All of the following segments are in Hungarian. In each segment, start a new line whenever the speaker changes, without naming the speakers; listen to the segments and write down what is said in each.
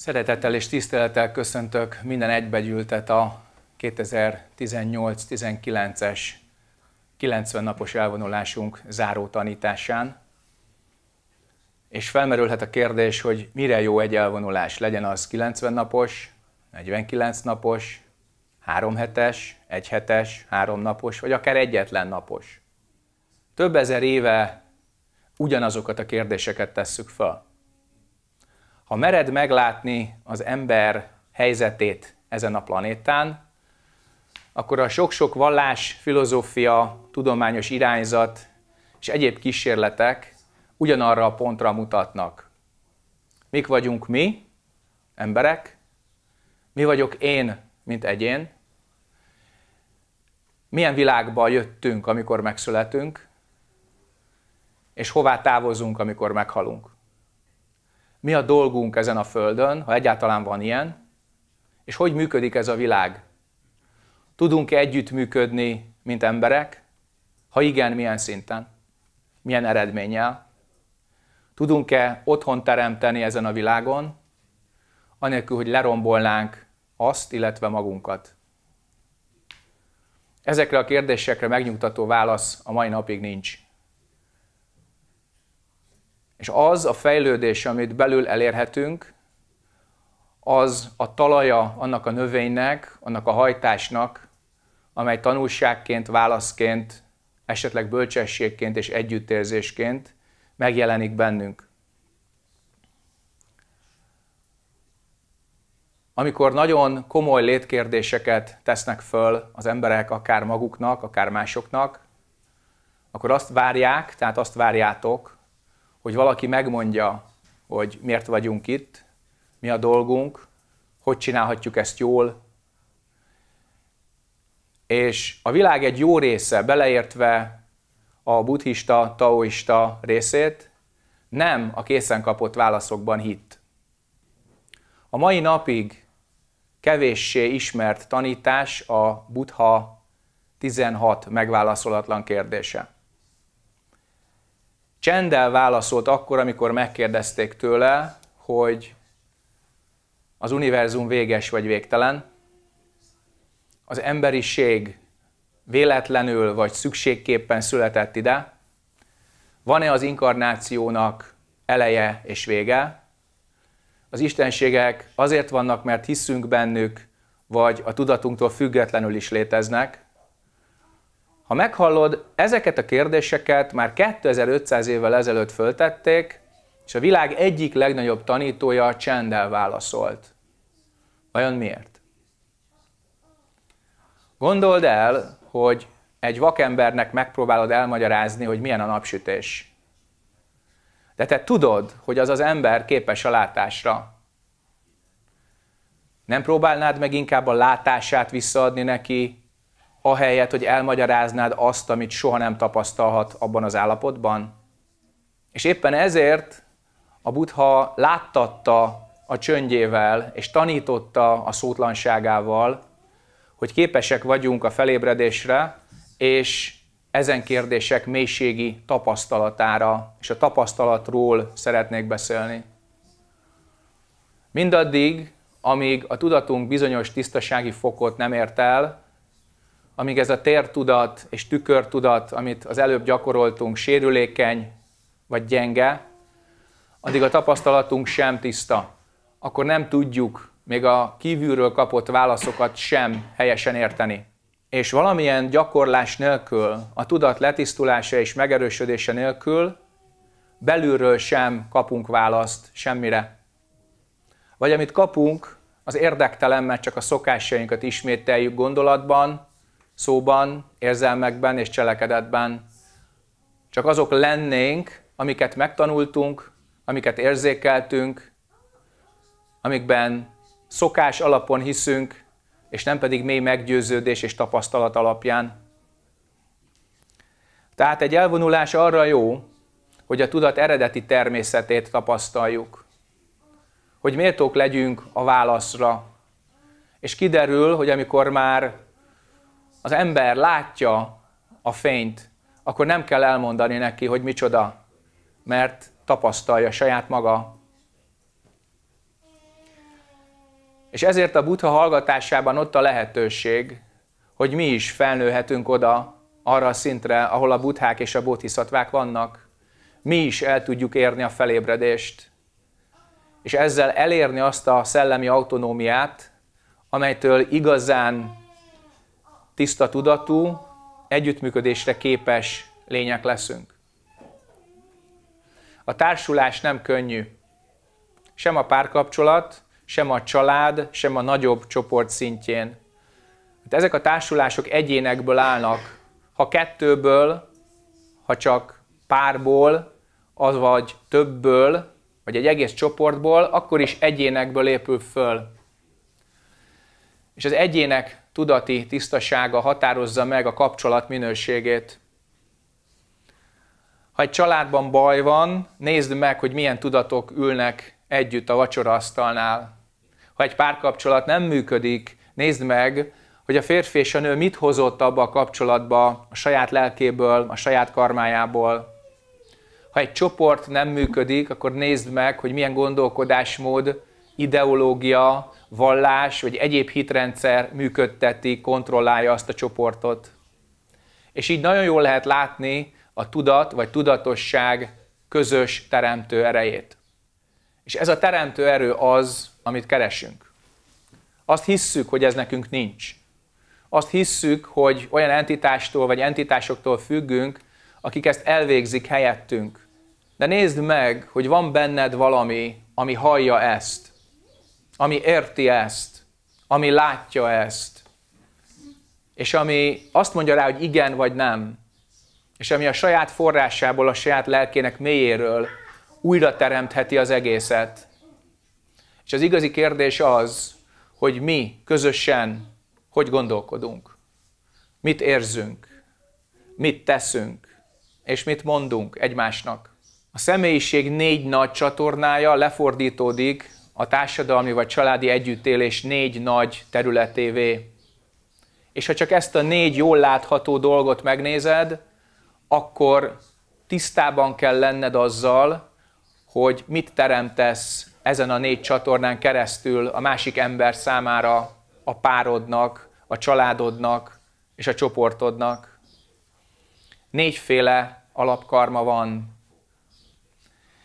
Szeretettel és tisztelettel köszöntök minden egybegyűltet a 2018-19-es 90 napos elvonulásunk záró tanításán. És felmerülhet a kérdés, hogy mire jó egy elvonulás, legyen az 90 napos, 49 napos, 3 hetes, 1 hetes, 3 napos, vagy akár egyetlen napos. Több ezer éve ugyanazokat a kérdéseket tesszük fel. Ha mered meglátni az ember helyzetét ezen a planétán, akkor a sok-sok vallás, filozófia, tudományos irányzat és egyéb kísérletek ugyanarra a pontra mutatnak. Mik vagyunk mi, emberek? Mi vagyok én, mint egyén? Milyen világba jöttünk, amikor megszületünk? És hová távozunk, amikor meghalunk? mi a dolgunk ezen a földön, ha egyáltalán van ilyen, és hogy működik ez a világ. Tudunk-e együttműködni, mint emberek? Ha igen, milyen szinten? Milyen eredménnyel? Tudunk-e otthon teremteni ezen a világon, anélkül, hogy lerombolnánk azt, illetve magunkat? Ezekre a kérdésekre megnyugtató válasz a mai napig nincs. És az a fejlődés, amit belül elérhetünk, az a talaja annak a növénynek, annak a hajtásnak, amely tanulságként, válaszként, esetleg bölcsességként és együttérzésként megjelenik bennünk. Amikor nagyon komoly létkérdéseket tesznek föl az emberek, akár maguknak, akár másoknak, akkor azt várják, tehát azt várjátok, hogy valaki megmondja, hogy miért vagyunk itt, mi a dolgunk, hogy csinálhatjuk ezt jól. És a világ egy jó része, beleértve a buddhista, taoista részét, nem a készen kapott válaszokban hitt. A mai napig kevéssé ismert tanítás a buddha 16 megválaszolatlan kérdése. Csendel válaszolt akkor, amikor megkérdezték tőle, hogy az univerzum véges vagy végtelen, az emberiség véletlenül vagy szükségképpen született ide, van-e az inkarnációnak eleje és vége, az istenségek azért vannak, mert hiszünk bennük, vagy a tudatunktól függetlenül is léteznek, ha meghallod, ezeket a kérdéseket már 2500 évvel ezelőtt föltették, és a világ egyik legnagyobb tanítója csendel válaszolt. Vajon miért? Gondold el, hogy egy vakembernek megpróbálod elmagyarázni, hogy milyen a napsütés. De te tudod, hogy az az ember képes a látásra. Nem próbálnád meg inkább a látását visszaadni neki, ahelyett, hogy elmagyaráznád azt, amit soha nem tapasztalhat abban az állapotban. És éppen ezért a Buddha láttatta a csöndjével, és tanította a szótlanságával, hogy képesek vagyunk a felébredésre, és ezen kérdések mélységi tapasztalatára, és a tapasztalatról szeretnék beszélni. Mindaddig, amíg a tudatunk bizonyos tisztasági fokot nem ért el, amíg ez a tértudat és tükörtudat, amit az előbb gyakoroltunk, sérülékeny vagy gyenge, addig a tapasztalatunk sem tiszta. Akkor nem tudjuk még a kívülről kapott válaszokat sem helyesen érteni. És valamilyen gyakorlás nélkül, a tudat letisztulása és megerősödése nélkül belülről sem kapunk választ semmire. Vagy amit kapunk, az érdektelen, mert csak a szokásainkat ismételjük gondolatban, szóban, érzelmekben és cselekedetben. Csak azok lennénk, amiket megtanultunk, amiket érzékeltünk, amikben szokás alapon hiszünk, és nem pedig mély meggyőződés és tapasztalat alapján. Tehát egy elvonulás arra jó, hogy a tudat eredeti természetét tapasztaljuk, hogy méltók legyünk a válaszra, és kiderül, hogy amikor már az ember látja a fényt, akkor nem kell elmondani neki, hogy micsoda, mert tapasztalja saját maga. És ezért a butha hallgatásában ott a lehetőség, hogy mi is felnőhetünk oda, arra a szintre, ahol a buthák és a bodhisattvák vannak. Mi is el tudjuk érni a felébredést, és ezzel elérni azt a szellemi autonómiát, amelytől igazán tiszta tudatú, együttműködésre képes lények leszünk. A társulás nem könnyű. Sem a párkapcsolat, sem a család, sem a nagyobb csoport szintjén. Hát ezek a társulások egyénekből állnak. Ha kettőből, ha csak párból, az vagy többből, vagy egy egész csoportból, akkor is egyénekből épül föl. És az egyének tudati tisztasága határozza meg a kapcsolat minőségét. Ha egy családban baj van, nézd meg, hogy milyen tudatok ülnek együtt a vacsoraasztalnál. Ha egy párkapcsolat nem működik, nézd meg, hogy a férfi és a nő mit hozott abba a kapcsolatba a saját lelkéből, a saját karmájából. Ha egy csoport nem működik, akkor nézd meg, hogy milyen gondolkodásmód ideológia, vallás vagy egyéb hitrendszer működteti, kontrollálja azt a csoportot. És így nagyon jól lehet látni a tudat vagy tudatosság közös teremtő erejét. És ez a teremtő erő az, amit keresünk. Azt hisszük, hogy ez nekünk nincs. Azt hisszük, hogy olyan entitástól vagy entitásoktól függünk, akik ezt elvégzik helyettünk. De nézd meg, hogy van benned valami, ami hallja ezt ami érti ezt, ami látja ezt, és ami azt mondja rá, hogy igen vagy nem, és ami a saját forrásából, a saját lelkének mélyéről újra teremtheti az egészet. És az igazi kérdés az, hogy mi közösen hogy gondolkodunk, mit érzünk, mit teszünk, és mit mondunk egymásnak. A személyiség négy nagy csatornája lefordítódik a társadalmi vagy családi együttélés négy nagy területévé. És ha csak ezt a négy jól látható dolgot megnézed, akkor tisztában kell lenned azzal, hogy mit teremtesz ezen a négy csatornán keresztül a másik ember számára, a párodnak, a családodnak és a csoportodnak. Négyféle alapkarma van.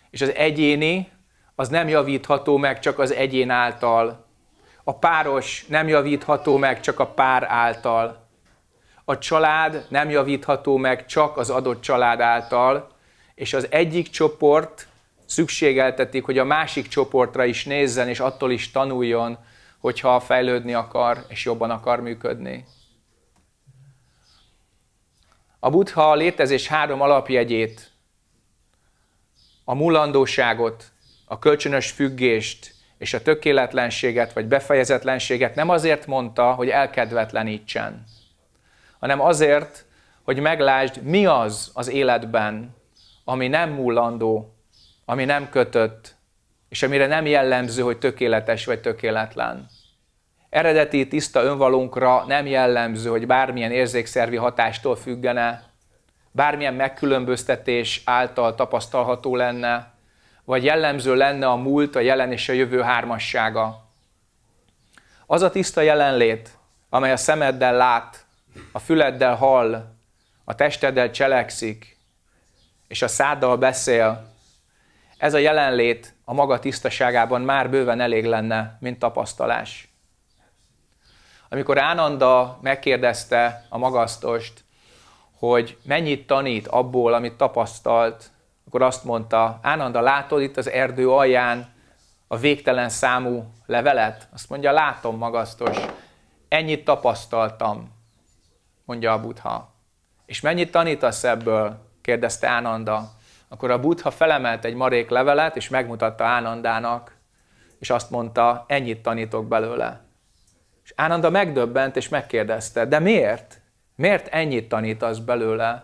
És az egyéni, az nem javítható meg csak az egyén által. A páros nem javítható meg csak a pár által. A család nem javítható meg csak az adott család által, és az egyik csoport szükségeltetik, hogy a másik csoportra is nézzen, és attól is tanuljon, hogyha fejlődni akar, és jobban akar működni. A buddha a létezés három alapjegyét, a mulandóságot, a kölcsönös függést és a tökéletlenséget vagy befejezetlenséget nem azért mondta, hogy elkedvetlenítsen, hanem azért, hogy meglásd, mi az az életben, ami nem múlandó, ami nem kötött, és amire nem jellemző, hogy tökéletes vagy tökéletlen. Eredeti tiszta önvalunkra nem jellemző, hogy bármilyen érzékszervi hatástól függene, bármilyen megkülönböztetés által tapasztalható lenne, vagy jellemző lenne a múlt, a jelen és a jövő hármassága. Az a tiszta jelenlét, amely a szemeddel lát, a füleddel hall, a testeddel cselekszik, és a száddal beszél, ez a jelenlét a maga tisztaságában már bőven elég lenne, mint tapasztalás. Amikor Ánanda megkérdezte a magasztost, hogy mennyit tanít abból, amit tapasztalt, akkor azt mondta, Ánanda, látod itt az erdő alján a végtelen számú levelet? Azt mondja, látom magasztos, ennyit tapasztaltam, mondja a Buddha. És mennyit tanítasz ebből? kérdezte Ánanda. Akkor a Buddha felemelt egy marék levelet, és megmutatta Ánandának, és azt mondta, ennyit tanítok belőle. És Ánanda megdöbbent, és megkérdezte, de miért? Miért ennyit tanítasz belőle?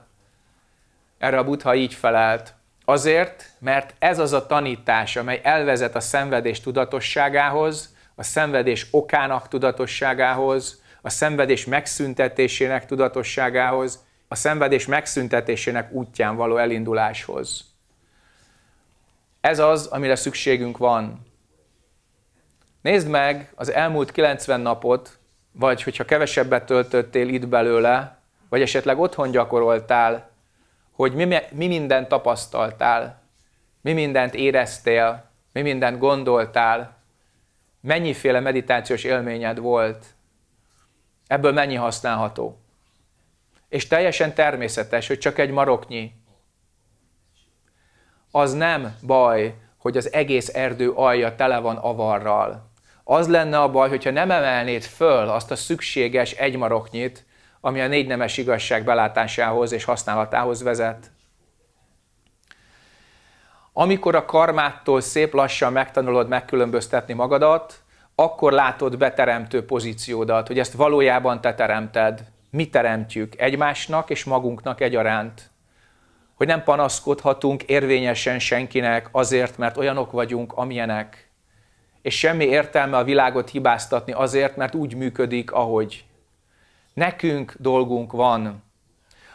Erre a Buddha így felelt, Azért, mert ez az a tanítás, amely elvezet a szenvedés tudatosságához, a szenvedés okának tudatosságához, a szenvedés megszüntetésének tudatosságához, a szenvedés megszüntetésének útján való elinduláshoz. Ez az, amire szükségünk van. Nézd meg az elmúlt 90 napot, vagy hogyha kevesebbet töltöttél itt belőle, vagy esetleg otthon gyakoroltál, hogy mi, mi mindent tapasztaltál, mi mindent éreztél, mi mindent gondoltál, mennyiféle meditációs élményed volt, ebből mennyi használható. És teljesen természetes, hogy csak egy maroknyi. Az nem baj, hogy az egész erdő alja tele van avarral. Az lenne a baj, hogyha nem emelnéd föl azt a szükséges egymaroknyit, ami a négy nemes igazság belátásához és használatához vezet. Amikor a karmától szép lassan megtanulod megkülönböztetni magadat, akkor látod beteremtő pozíciódat, hogy ezt valójában te teremted. Mi teremtjük egymásnak és magunknak egyaránt. Hogy nem panaszkodhatunk érvényesen senkinek azért, mert olyanok vagyunk, amilyenek. És semmi értelme a világot hibáztatni azért, mert úgy működik, ahogy. Nekünk dolgunk van.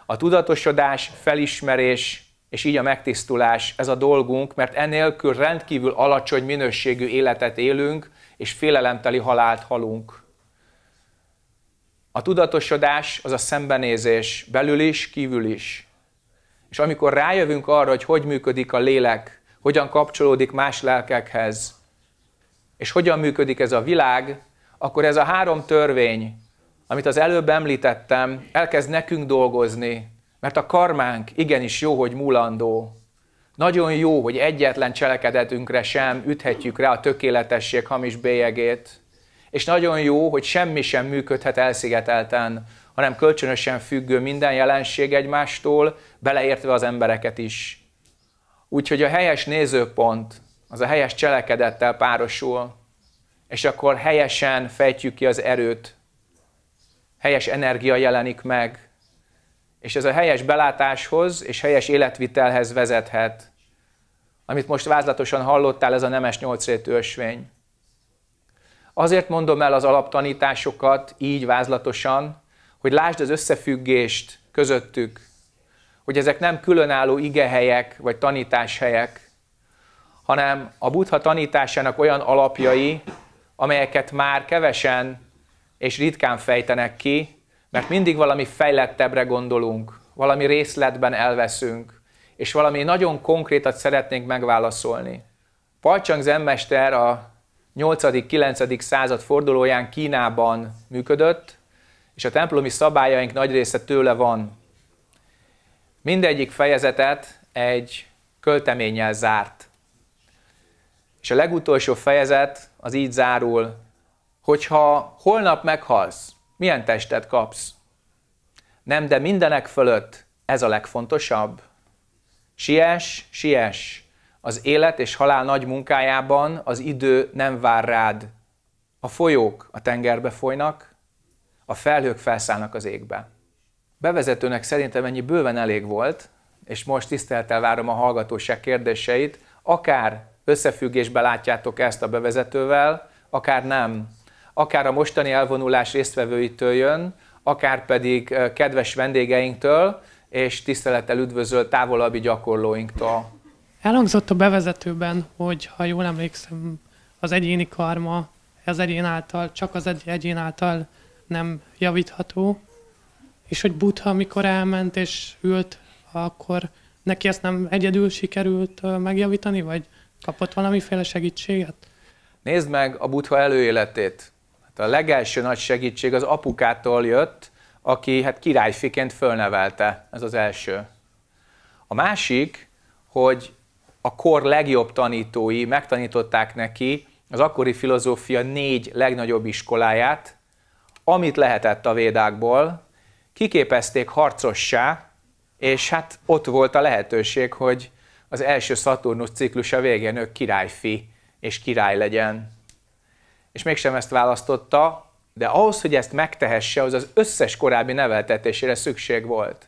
A tudatosodás, felismerés és így a megtisztulás, ez a dolgunk, mert enélkül rendkívül alacsony minőségű életet élünk, és félelemteli halált halunk. A tudatosodás az a szembenézés, belül is, kívül is. És amikor rájövünk arra, hogy hogy működik a lélek, hogyan kapcsolódik más lelkekhez, és hogyan működik ez a világ, akkor ez a három törvény, amit az előbb említettem, elkezd nekünk dolgozni, mert a karmánk igenis jó, hogy múlandó. Nagyon jó, hogy egyetlen cselekedetünkre sem üthetjük rá a tökéletesség hamis bélyegét. És nagyon jó, hogy semmi sem működhet elszigetelten, hanem kölcsönösen függő minden jelenség egymástól, beleértve az embereket is. Úgyhogy a helyes nézőpont az a helyes cselekedettel párosul, és akkor helyesen fejtjük ki az erőt, helyes energia jelenik meg, és ez a helyes belátáshoz és helyes életvitelhez vezethet, amit most vázlatosan hallottál, ez a nemes nyolcrétű ösvény. Azért mondom el az alaptanításokat így vázlatosan, hogy lásd az összefüggést közöttük, hogy ezek nem különálló igehelyek vagy tanításhelyek, hanem a buddha tanításának olyan alapjai, amelyeket már kevesen és ritkán fejtenek ki, mert mindig valami fejlettebbre gondolunk, valami részletben elveszünk, és valami nagyon konkrétat szeretnénk megválaszolni. Palcsang zenmester a 8.-9. század fordulóján Kínában működött, és a templomi szabályaink nagy része tőle van. Mindegyik fejezetet egy költeménnyel zárt. És a legutolsó fejezet az így zárul, hogyha holnap meghalsz, milyen testet kapsz? Nem, de mindenek fölött ez a legfontosabb. Sies, sies, Az élet és halál nagy munkájában az idő nem vár rád. A folyók a tengerbe folynak, a felhők felszállnak az égbe. Bevezetőnek szerintem ennyi bőven elég volt, és most tiszteltel várom a hallgatóság kérdéseit, akár összefüggésben látjátok ezt a bevezetővel, akár nem akár a mostani elvonulás résztvevőitől jön, akár pedig eh, kedves vendégeinktől, és tisztelettel üdvözöl távolabbi gyakorlóinktól.
Elhangzott a bevezetőben, hogy ha jól emlékszem, az egyéni karma az egyén által, csak az egyén által nem javítható, és hogy Butha, amikor elment és ült, akkor neki ezt nem egyedül sikerült eh, megjavítani, vagy kapott valamiféle segítséget?
Nézd meg a Butha előéletét. Tehát a legelső nagy segítség az apukától jött, aki hát királyfiként fölnevelte, ez az első. A másik, hogy a kor legjobb tanítói megtanították neki az akkori filozófia négy legnagyobb iskoláját, amit lehetett a védákból, kiképezték harcossá, és hát ott volt a lehetőség, hogy az első szaturnusz ciklus a végén ő királyfi és király legyen és mégsem ezt választotta, de ahhoz, hogy ezt megtehesse, az az összes korábbi neveltetésére szükség volt.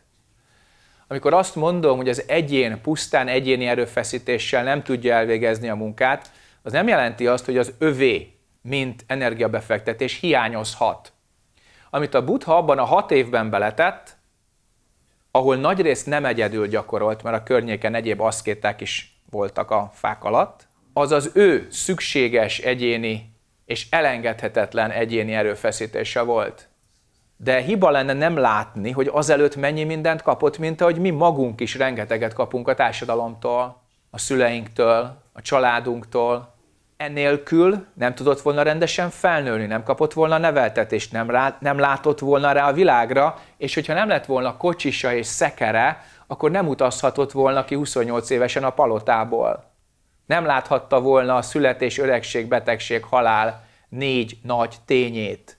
Amikor azt mondom, hogy az egyén pusztán egyéni erőfeszítéssel nem tudja elvégezni a munkát, az nem jelenti azt, hogy az övé, mint energiabefektetés hiányozhat. Amit a Buddha abban a hat évben beletett, ahol nagyrészt nem egyedül gyakorolt, mert a környéken egyéb aszkéták is voltak a fák alatt, az az ő szükséges egyéni és elengedhetetlen egyéni erőfeszítése volt. De hiba lenne nem látni, hogy azelőtt mennyi mindent kapott, mint ahogy mi magunk is rengeteget kapunk a társadalomtól, a szüleinktől, a családunktól. Enélkül nem tudott volna rendesen felnőni, nem kapott volna neveltetést, nem, rá, nem látott volna rá a világra, és hogyha nem lett volna kocsisa és szekere, akkor nem utazhatott volna ki 28 évesen a palotából nem láthatta volna a születés, öregség, betegség, halál négy nagy tényét.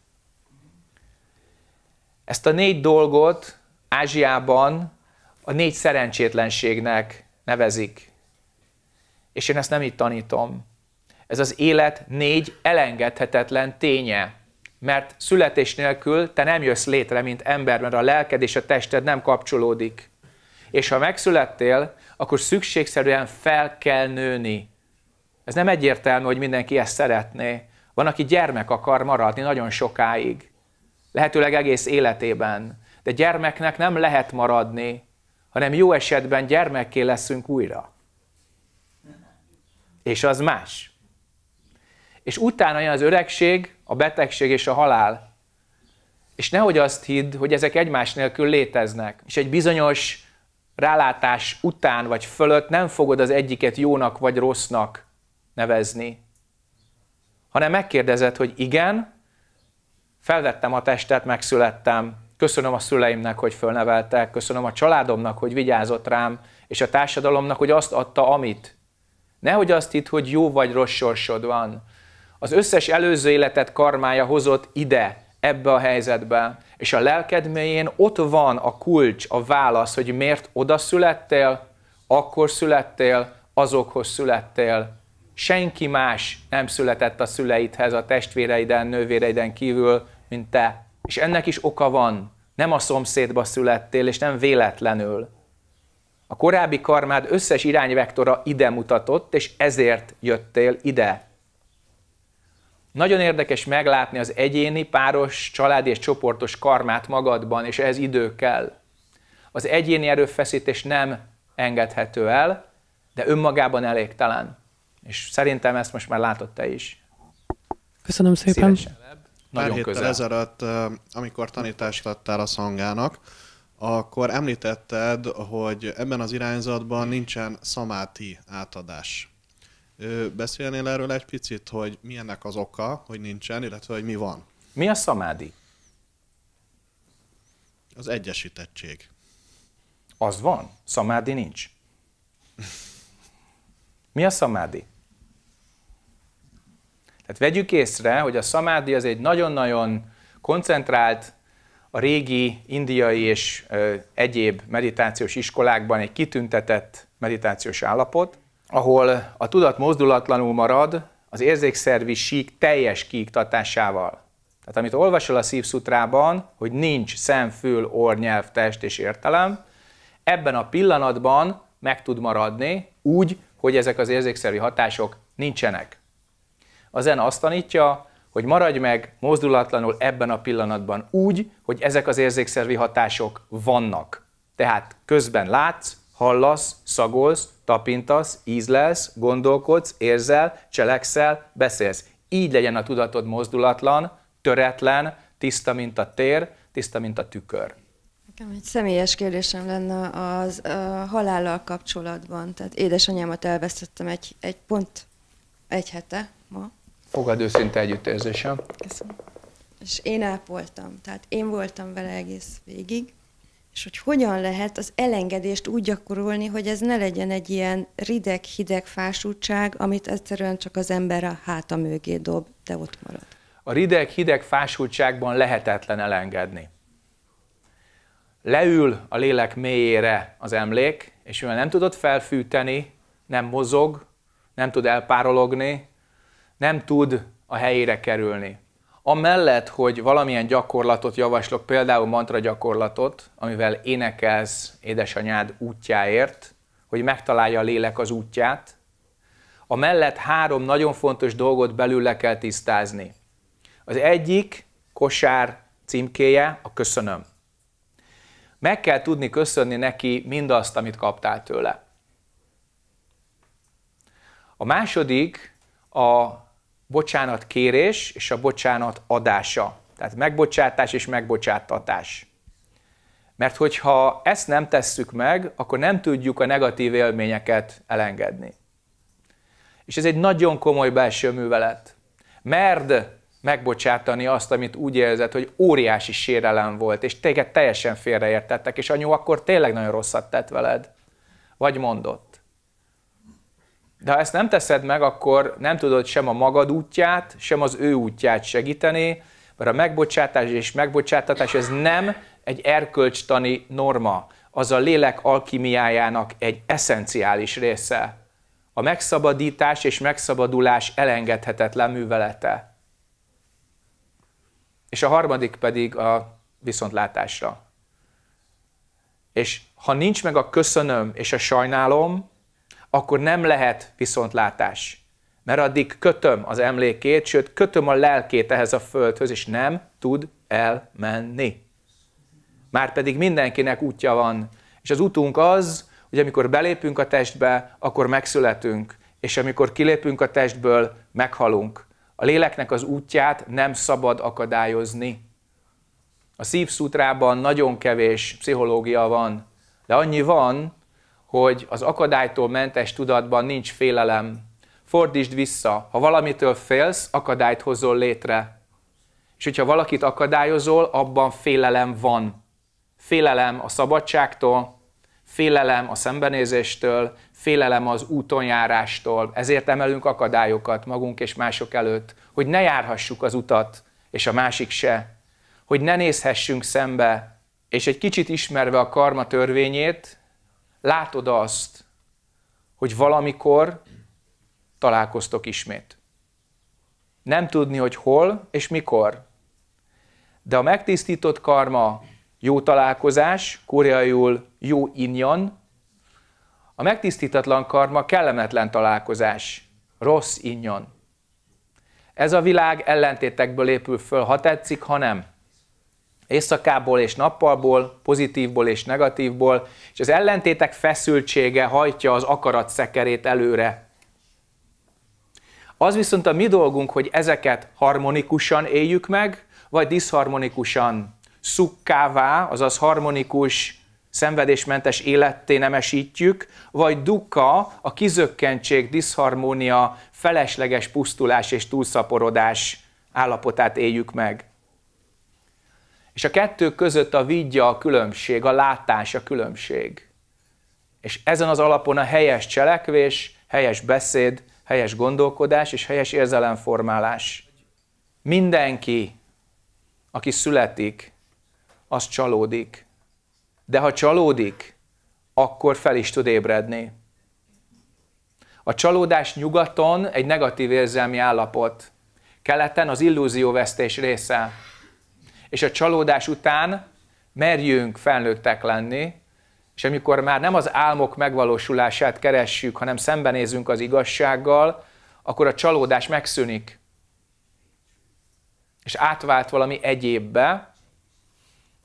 Ezt a négy dolgot Ázsiában a négy szerencsétlenségnek nevezik. És én ezt nem itt tanítom. Ez az élet négy elengedhetetlen ténye. Mert születés nélkül te nem jössz létre, mint ember, mert a lelked és a tested nem kapcsolódik. És ha megszülettél, akkor szükségszerűen fel kell nőni. Ez nem egyértelmű, hogy mindenki ezt szeretné. Van, aki gyermek akar maradni nagyon sokáig, lehetőleg egész életében. De gyermeknek nem lehet maradni, hanem jó esetben gyermekké leszünk újra. És az más. És utána jön az öregség, a betegség és a halál. És nehogy azt hidd, hogy ezek egymás nélkül léteznek. És egy bizonyos rálátás után vagy fölött nem fogod az egyiket jónak vagy rossznak nevezni, hanem megkérdezed, hogy igen, felvettem a testet, megszülettem, köszönöm a szüleimnek, hogy fölneveltek, köszönöm a családomnak, hogy vigyázott rám, és a társadalomnak, hogy azt adta, amit. Nehogy azt itt, hogy jó vagy rossz sorsod van. Az összes előző életet karmája hozott ide, ebbe a helyzetbe, és a lelked mélyén ott van a kulcs, a válasz, hogy miért oda születtél, akkor születtél, azokhoz születtél. Senki más nem született a szüleidhez, a testvéreiden, nővéreiden kívül, mint te. És ennek is oka van. Nem a szomszédba születtél, és nem véletlenül. A korábbi karmád összes irányvektora ide mutatott, és ezért jöttél ide. Nagyon érdekes meglátni az egyéni, páros, családi és csoportos karmát magadban, és ez idő kell. Az egyéni erőfeszítés nem engedhető el, de önmagában elégtelen. És szerintem ezt most már látod te is.
Köszönöm szépen. Nagyon Pár közel. héttel
ezelőtt, amikor tanítást adtál a szangának,
akkor említetted, hogy ebben az irányzatban nincsen szamáti
átadás. Beszélnél erről egy picit, hogy mi ennek az oka, hogy nincsen, illetve hogy mi van? Mi a szamádi? Az egyesítettség. Az van, szamádi nincs. Mi a szamádi? Tehát vegyük észre, hogy a szamádi az egy nagyon-nagyon koncentrált, a régi indiai és ö, egyéb meditációs iskolákban egy kitüntetett meditációs állapot, ahol a tudat mozdulatlanul marad az érzékszervi sík teljes kiiktatásával. Tehát amit olvasol a szívszutrában, hogy nincs szem, fül, orr, nyelv, test és értelem, ebben a pillanatban meg tud maradni úgy, hogy ezek az érzékszervi hatások nincsenek. A zen azt tanítja, hogy maradj meg mozdulatlanul ebben a pillanatban úgy, hogy ezek az érzékszervi hatások vannak. Tehát közben látsz, hallasz, szagolsz, tapintasz, ízlelsz, gondolkodsz, érzel, cselekszel, beszélsz. Így legyen a tudatod mozdulatlan, töretlen, tiszta, mint a tér, tiszta, mint a tükör.
Nekem egy személyes kérdésem lenne az a halállal kapcsolatban. Tehát édesanyámat elvesztettem egy, egy pont egy hete ma.
Fogad őszinte együttérzésem. Köszönöm.
És én ápoltam, tehát én voltam vele egész végig, és hogy hogyan lehet az elengedést úgy gyakorolni, hogy ez ne legyen egy ilyen rideg-hideg fásultság, amit egyszerűen csak az ember a háta mögé dob, de ott marad.
A rideg-hideg fásultságban lehetetlen elengedni. Leül a lélek mélyére az emlék, és mivel nem tudod felfűteni, nem mozog, nem tud elpárologni, nem tud a helyére kerülni amellett, hogy valamilyen gyakorlatot javaslok, például mantra gyakorlatot, amivel énekelsz édesanyád útjáért, hogy megtalálja a lélek az útját, amellett három nagyon fontos dolgot belül le kell tisztázni. Az egyik kosár címkéje a köszönöm. Meg kell tudni köszönni neki mindazt, amit kaptál tőle. A második a bocsánat kérés és a bocsánat adása. Tehát megbocsátás és megbocsátatás. Mert hogyha ezt nem tesszük meg, akkor nem tudjuk a negatív élményeket elengedni. És ez egy nagyon komoly belső művelet. Merd megbocsátani azt, amit úgy érzed, hogy óriási sérelem volt, és téged teljesen félreértettek, és anyu akkor tényleg nagyon rosszat tett veled. Vagy mondott. De ha ezt nem teszed meg, akkor nem tudod sem a magad útját, sem az ő útját segíteni, mert a megbocsátás és megbocsátatás ez nem egy erkölcstani norma, az a lélek alkimiájának egy eszenciális része. A megszabadítás és megszabadulás elengedhetetlen művelete. És a harmadik pedig a viszontlátásra. És ha nincs meg a köszönöm és a sajnálom, akkor nem lehet viszontlátás. Mert addig kötöm az emlékét, sőt, kötöm a lelkét ehhez a földhöz, és nem tud elmenni. Márpedig mindenkinek útja van. És az útunk az, hogy amikor belépünk a testbe, akkor megszületünk, és amikor kilépünk a testből, meghalunk. A léleknek az útját nem szabad akadályozni. A szívszútrában nagyon kevés pszichológia van, de annyi van, hogy az akadálytól mentes tudatban nincs félelem. Fordítsd vissza, ha valamitől félsz, akadályt hozol létre. És hogyha valakit akadályozol, abban félelem van. Félelem a szabadságtól, félelem a szembenézéstől, félelem az útonjárástól. Ezért emelünk akadályokat magunk és mások előtt, hogy ne járhassuk az utat, és a másik se. Hogy ne nézhessünk szembe, és egy kicsit ismerve a karma törvényét, látod azt, hogy valamikor találkoztok ismét. Nem tudni, hogy hol és mikor. De a megtisztított karma jó találkozás, koreaiul jó inyan, a megtisztítatlan karma kellemetlen találkozás, rossz inyan. Ez a világ ellentétekből épül föl, ha tetszik, ha nem éjszakából és nappalból, pozitívból és negatívból, és az ellentétek feszültsége hajtja az akarat szekerét előre. Az viszont a mi dolgunk, hogy ezeket harmonikusan éljük meg, vagy diszharmonikusan, szukkává, azaz harmonikus, szenvedésmentes életté nemesítjük, vagy dukka, a kizökkentség, diszharmónia, felesleges pusztulás és túlszaporodás állapotát éljük meg. És a kettő között a vidja a különbség, a látás a különbség. És ezen az alapon a helyes cselekvés, helyes beszéd, helyes gondolkodás és helyes érzelemformálás. Mindenki, aki születik, az csalódik. De ha csalódik, akkor fel is tud ébredni. A csalódás nyugaton egy negatív érzelmi állapot, keleten az illúzióvesztés része. És a csalódás után merjünk felnőttek lenni, és amikor már nem az álmok megvalósulását keressük, hanem szembenézünk az igazsággal, akkor a csalódás megszűnik. És átvált valami egyébbe,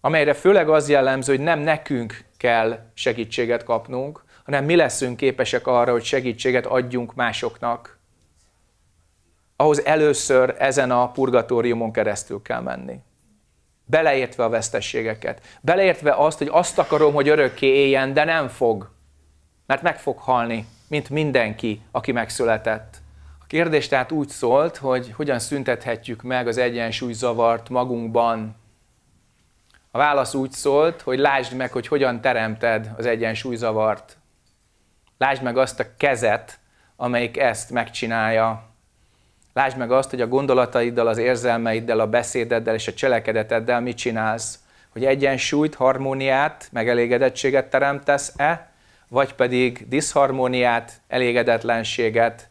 amelyre főleg az jellemző, hogy nem nekünk kell segítséget kapnunk, hanem mi leszünk képesek arra, hogy segítséget adjunk másoknak. Ahhoz először ezen a purgatóriumon keresztül kell menni beleértve a vesztességeket, beleértve azt, hogy azt akarom, hogy örökké éljen, de nem fog, mert meg fog halni, mint mindenki, aki megszületett. A kérdés tehát úgy szólt, hogy hogyan szüntethetjük meg az egyensúly zavart magunkban. A válasz úgy szólt, hogy lásd meg, hogy hogyan teremted az egyensúly zavart. Lásd meg azt a kezet, amelyik ezt megcsinálja. Lásd meg azt, hogy a gondolataiddal, az érzelmeiddel, a beszédeddel és a cselekedeteddel mit csinálsz. Hogy egyensúlyt, harmóniát, megelégedettséget teremtesz-e, vagy pedig diszharmóniát, elégedetlenséget,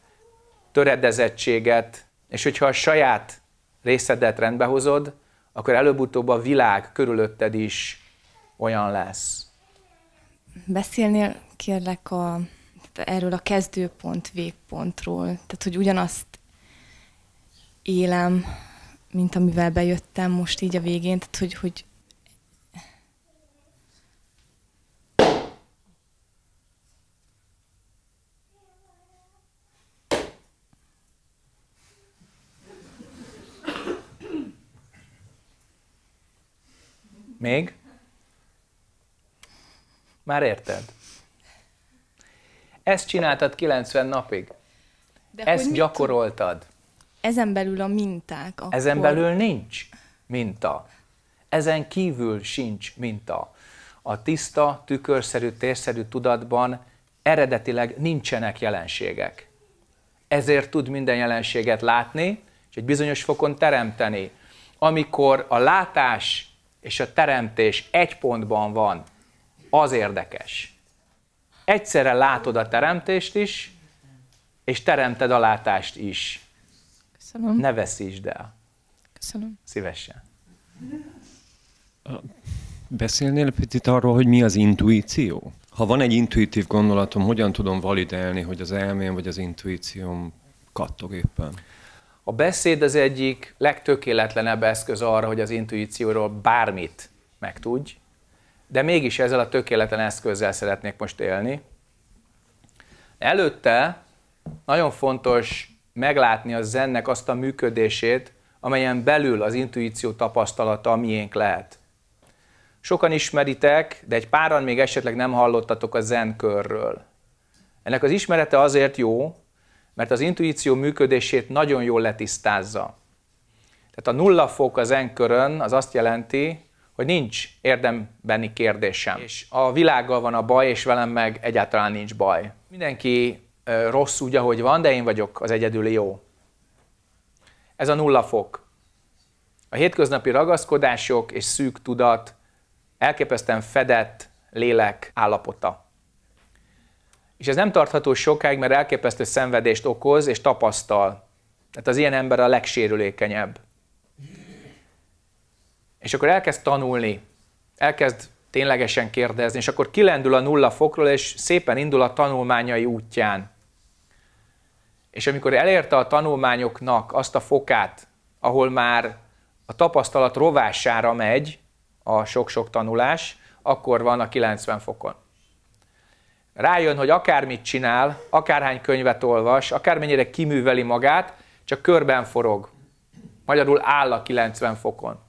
töredezettséget, és hogyha a saját részedet rendbehozod, akkor előbb-utóbb a világ körülötted is olyan lesz.
Beszélnél kérlek a, erről a kezdőpont, végpontról, tehát hogy ugyanazt élem, mint amivel bejöttem most így a végén, tehát hogy, hogy
Még? Már érted? Ezt csináltad 90 napig. De Ezt gyakoroltad.
Ezen belül a minták. Akkor... Ezen belül
nincs minta. Ezen kívül sincs minta. A tiszta, tükörszerű, térszerű tudatban eredetileg nincsenek jelenségek. Ezért tud minden jelenséget látni, és egy bizonyos fokon teremteni. Amikor a látás és a teremtés egy pontban van, az érdekes. Egyszerre látod a teremtést is, és teremted a látást is. Köszönöm. Ne veszítsd el. Köszönöm. Szívesen.
Beszélnél picit arról,
hogy mi az intuíció? Ha van egy intuitív gondolatom, hogyan tudom validálni, hogy az elmém vagy az intuícióm kattog éppen? A beszéd az egyik legtökéletlenebb eszköz arra, hogy az intuícióról bármit megtudj, de mégis ezzel a tökéletlen eszközzel szeretnék most élni. Előtte nagyon fontos meglátni a zennek azt a működését, amelyen belül az intuíció tapasztalata a miénk lehet. Sokan ismeritek, de egy páran még esetleg nem hallottatok a zen körről. Ennek az ismerete azért jó, mert az intuíció működését nagyon jól letisztázza. Tehát a nulla fok a zen körön az azt jelenti, hogy nincs érdembeni kérdésem. És a világgal van a baj, és velem meg egyáltalán nincs baj. Mindenki rossz úgy, ahogy van, de én vagyok az egyedüli jó. Ez a nulla fok. A hétköznapi ragaszkodások és szűk tudat elképesztően fedett lélek állapota. És ez nem tartható sokáig, mert elképesztő szenvedést okoz és tapasztal. Tehát az ilyen ember a legsérülékenyebb. És akkor elkezd tanulni, elkezd ténylegesen kérdezni, és akkor kilendül a nulla fokról, és szépen indul a tanulmányai útján. És amikor elérte a tanulmányoknak azt a fokát, ahol már a tapasztalat rovására megy a sok-sok tanulás, akkor van a 90 fokon. Rájön, hogy akármit csinál, akárhány könyvet olvas, akármennyire kiműveli magát, csak körben forog. Magyarul áll a 90 fokon.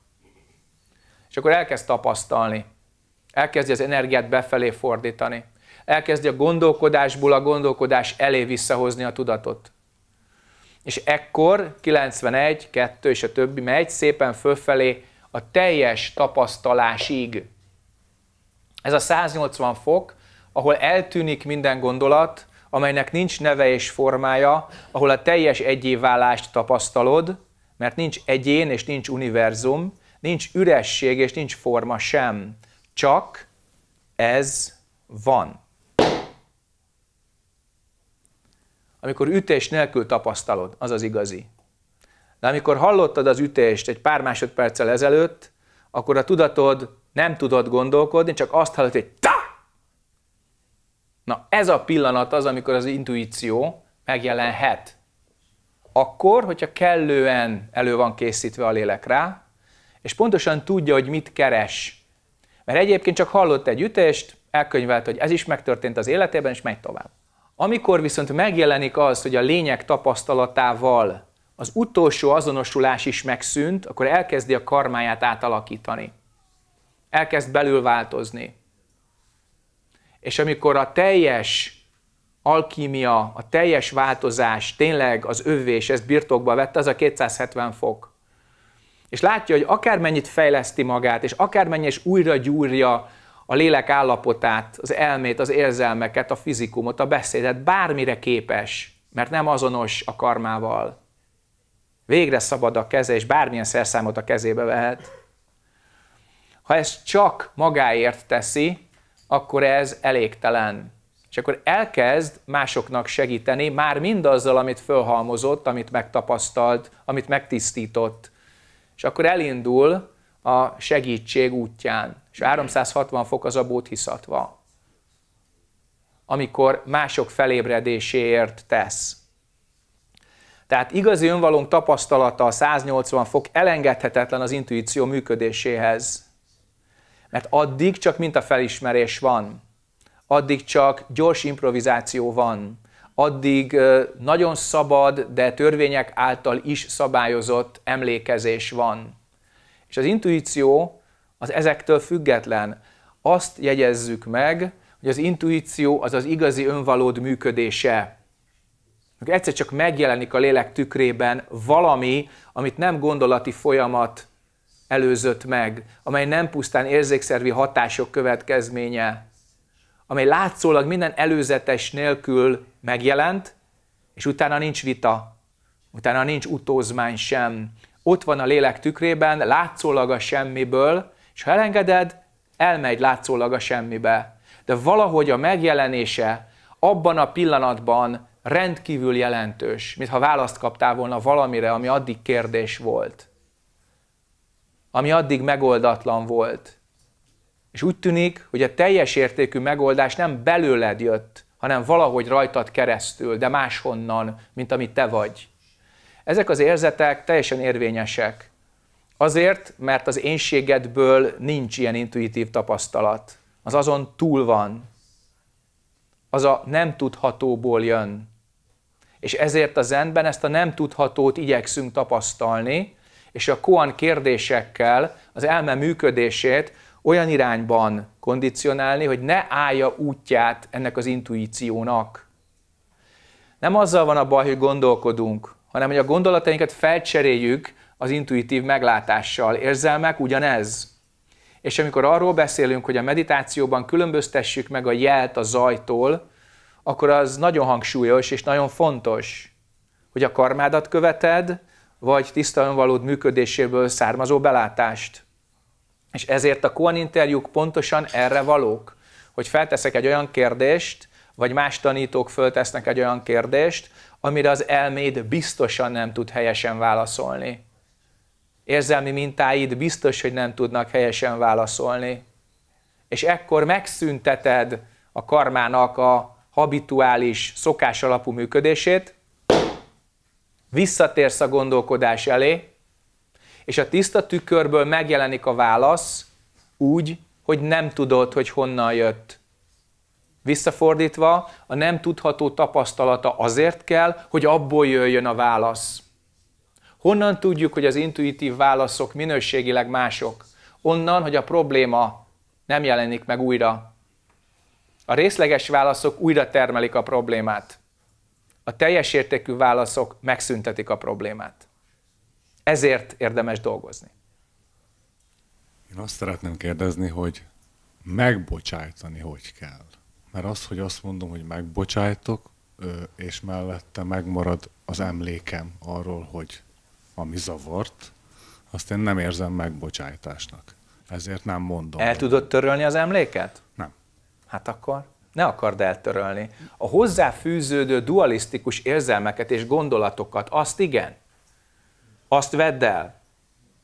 És akkor elkezd tapasztalni. Elkezdi az energiát befelé fordítani. Elkezdi a gondolkodásból a gondolkodás elé visszahozni a tudatot. És ekkor 91, 2 és a többi megy szépen fölfelé a teljes tapasztalásig. Ez a 180 fok, ahol eltűnik minden gondolat, amelynek nincs neve és formája, ahol a teljes egyévállást tapasztalod, mert nincs egyén és nincs univerzum, nincs üresség és nincs forma sem. Csak ez van. Amikor ütés nélkül tapasztalod, az az igazi. De amikor hallottad az ütést egy pár másodperccel ezelőtt, akkor a tudatod nem tudott gondolkodni, csak azt hallott, hogy ta! Na ez a pillanat az, amikor az intuíció megjelenhet. Akkor, hogyha kellően elő van készítve a lélek rá, és pontosan tudja, hogy mit keres, mert egyébként csak hallott egy ütést, elkönyvelt, hogy ez is megtörtént az életében, és megy tovább. Amikor viszont megjelenik az, hogy a lényeg tapasztalatával az utolsó azonosulás is megszűnt, akkor elkezdi a karmáját átalakítani. Elkezd belül változni. És amikor a teljes alkímia, a teljes változás tényleg az övé, és ezt birtokba vette, az a 270 fok. És látja, hogy akármennyit fejleszti magát, és is újra gyúrja a lélek állapotát, az elmét, az érzelmeket, a fizikumot, a beszédet, bármire képes, mert nem azonos a karmával. Végre szabad a keze, és bármilyen szerszámot a kezébe vehet. Ha ezt csak magáért teszi, akkor ez elégtelen. És akkor elkezd másoknak segíteni, már mindazzal, amit fölhalmozott, amit megtapasztalt, amit megtisztított és akkor elindul a segítség útján. És 360 fok az a bódhiszatva, amikor mások felébredéséért tesz. Tehát igazi önvalónk tapasztalata a 180 fok elengedhetetlen az intuíció működéséhez. Mert addig csak mintafelismerés van, addig csak gyors improvizáció van, addig nagyon szabad, de törvények által is szabályozott emlékezés van. És az intuíció az ezektől független. Azt jegyezzük meg, hogy az intuíció az az igazi önvalód működése. egyszer csak megjelenik a lélek tükrében valami, amit nem gondolati folyamat előzött meg, amely nem pusztán érzékszervi hatások következménye, amely látszólag minden előzetes nélkül megjelent, és utána nincs vita, utána nincs utózmány sem. Ott van a lélek tükrében, látszólag a semmiből, és ha elengeded, elmegy látszólag a semmibe. De valahogy a megjelenése abban a pillanatban rendkívül jelentős, mintha választ kaptál volna valamire, ami addig kérdés volt, ami addig megoldatlan volt. És úgy tűnik, hogy a teljes értékű megoldás nem belőled jött, hanem valahogy rajtad keresztül, de máshonnan, mint amit te vagy. Ezek az érzetek teljesen érvényesek. Azért, mert az énségedből nincs ilyen intuitív tapasztalat. Az azon túl van. Az a nem tudhatóból jön. És ezért a zenben ezt a nem tudhatót igyekszünk tapasztalni, és a koan kérdésekkel az elme működését olyan irányban kondicionálni, hogy ne állja útját ennek az intuíciónak. Nem azzal van a baj, hogy gondolkodunk, hanem hogy a gondolatainkat felcseréljük az intuitív meglátással. Érzelmek ugyanez. És amikor arról beszélünk, hogy a meditációban különböztessük meg a jelt a zajtól, akkor az nagyon hangsúlyos és nagyon fontos, hogy a karmádat követed, vagy tiszta önvalód működéséből származó belátást. És ezért a Kuan interjúk pontosan erre valók, hogy felteszek egy olyan kérdést, vagy más tanítók föltesznek egy olyan kérdést, amire az elméd biztosan nem tud helyesen válaszolni. Érzelmi mintáid biztos, hogy nem tudnak helyesen válaszolni. És ekkor megszünteted a karmának a habituális, szokás alapú működését, visszatérsz a gondolkodás elé, és a tiszta tükörből megjelenik a válasz úgy, hogy nem tudod, hogy honnan jött. Visszafordítva, a nem tudható tapasztalata azért kell, hogy abból jöjjön a válasz. Honnan tudjuk, hogy az intuitív válaszok minőségileg mások? Onnan, hogy a probléma nem jelenik meg újra. A részleges válaszok újra termelik a problémát. A teljes értékű válaszok megszüntetik a problémát. Ezért érdemes dolgozni.
Én azt szeretném kérdezni, hogy megbocsájtani hogy kell? Mert az, hogy azt mondom, hogy megbocsájtok, és mellette
megmarad az emlékem arról, hogy ami zavart, azt én nem érzem megbocsájtásnak. Ezért nem mondom. El tudod törölni az emléket? Nem. Hát akkor ne akard eltörölni. A hozzáfűződő dualisztikus érzelmeket és gondolatokat, azt igen azt vedd el.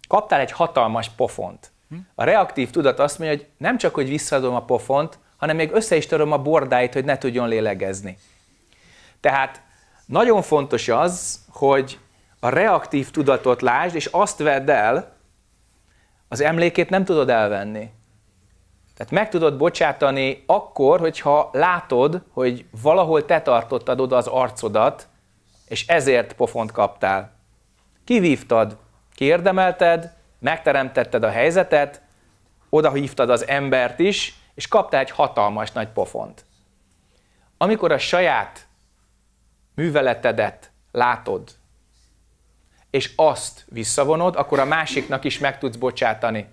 Kaptál egy hatalmas pofont. A reaktív tudat azt mondja, hogy nem csak, hogy visszadom a pofont, hanem még össze is töröm a bordáit, hogy ne tudjon lélegezni. Tehát nagyon fontos az, hogy a reaktív tudatot lásd, és azt vedd el, az emlékét nem tudod elvenni. Tehát meg tudod bocsátani akkor, hogyha látod, hogy valahol te tartottad oda az arcodat, és ezért pofont kaptál. Kivívtad, kiérdemelted, megteremtetted a helyzetet, oda hívtad az embert is, és kaptál egy hatalmas nagy pofont. Amikor a saját műveletedet látod, és azt visszavonod, akkor a másiknak is meg tudsz bocsátani.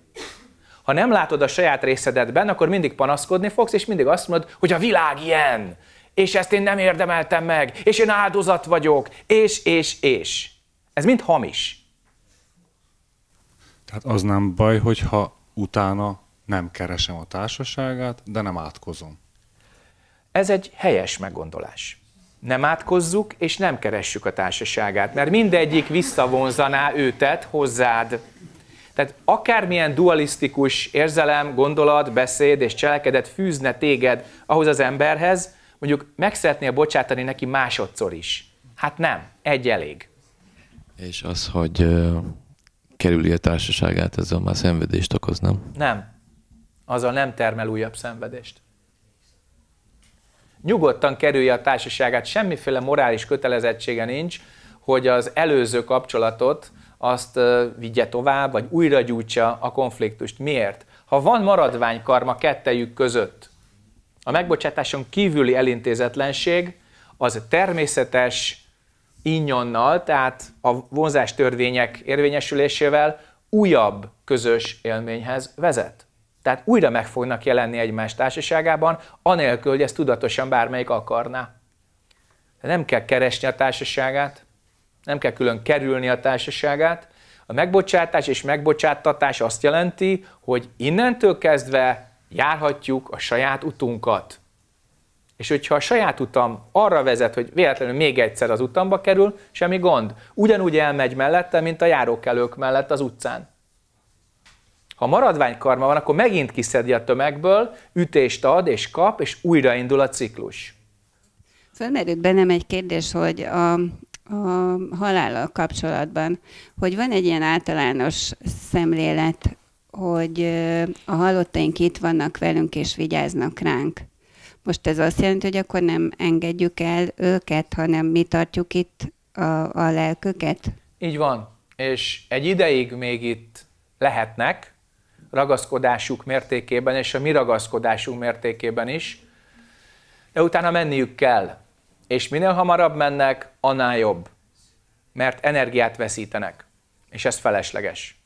Ha nem látod a saját részedetben, akkor mindig panaszkodni fogsz, és mindig azt mondod, hogy a világ ilyen, és ezt én nem érdemeltem meg, és én áldozat vagyok, és, és, és. Ez mind hamis. Tehát az
nem baj, hogyha utána nem keresem a társaságát, de
nem átkozom. Ez egy helyes meggondolás. Nem átkozzuk, és nem keressük a társaságát, mert mindegyik visszavonzaná őtet hozzád. Tehát akármilyen dualisztikus érzelem, gondolat, beszéd és cselekedet fűzne téged ahhoz az emberhez, mondjuk meg szeretnél bocsátani neki másodszor is. Hát nem, egy elég. És
az, hogy uh, kerüli a társaságát, ezzel már szenvedést okoz, nem?
Nem. Azzal nem termel újabb szenvedést. Nyugodtan kerülje a társaságát, semmiféle morális kötelezettsége nincs, hogy az előző kapcsolatot azt uh, vigye tovább, vagy újra gyújtsa a konfliktust. Miért? Ha van maradvány karma kettejük között, a megbocsátáson kívüli elintézetlenség az természetes innyonnal, tehát a vonzás törvények érvényesülésével újabb közös élményhez vezet. Tehát újra meg fognak jelenni egymás társaságában, anélkül, hogy ezt tudatosan bármelyik akarná. nem kell keresni a társaságát, nem kell külön kerülni a társaságát. A megbocsátás és megbocsáttatás azt jelenti, hogy innentől kezdve járhatjuk a saját utunkat. És hogyha a saját utam arra vezet, hogy véletlenül még egyszer az utamba kerül, semmi gond. Ugyanúgy elmegy mellette, mint a járókelők mellett az utcán. Ha karma van, akkor megint kiszedi a tömegből, ütést ad és kap, és újraindul a ciklus.
Fölmerült bennem egy kérdés, hogy a, a halállal kapcsolatban, hogy van egy ilyen általános szemlélet, hogy a halottaink itt vannak velünk és vigyáznak ránk. Most ez azt jelenti, hogy akkor nem engedjük el őket, hanem mi tartjuk itt a, a lelküket?
Így van. És egy ideig még itt lehetnek, ragaszkodásuk mértékében, és a mi ragaszkodásunk mértékében is, de utána menniük kell. És minél hamarabb mennek, annál jobb. Mert energiát veszítenek. És ez felesleges.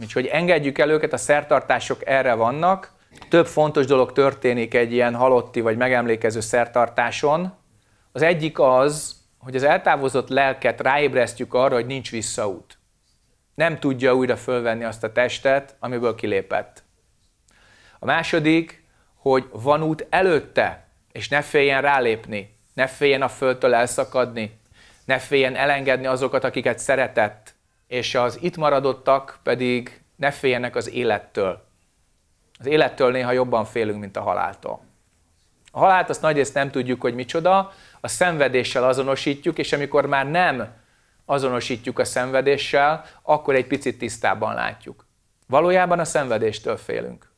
Úgyhogy engedjük el őket, a szertartások erre vannak, több fontos dolog történik egy ilyen halotti vagy megemlékező szertartáson. Az egyik az, hogy az eltávozott lelket ráébresztjük arra, hogy nincs visszaút. Nem tudja újra fölvenni azt a testet, amiből kilépett. A második, hogy van út előtte, és ne féljen rálépni, ne féljen a földtől elszakadni, ne féljen elengedni azokat, akiket szeretett, és az itt maradottak pedig ne féljenek az élettől az élettől néha jobban félünk, mint a haláltól. A halált azt nagyrészt nem tudjuk, hogy micsoda, a szenvedéssel azonosítjuk, és amikor már nem azonosítjuk a szenvedéssel, akkor egy picit tisztában látjuk. Valójában a szenvedéstől félünk.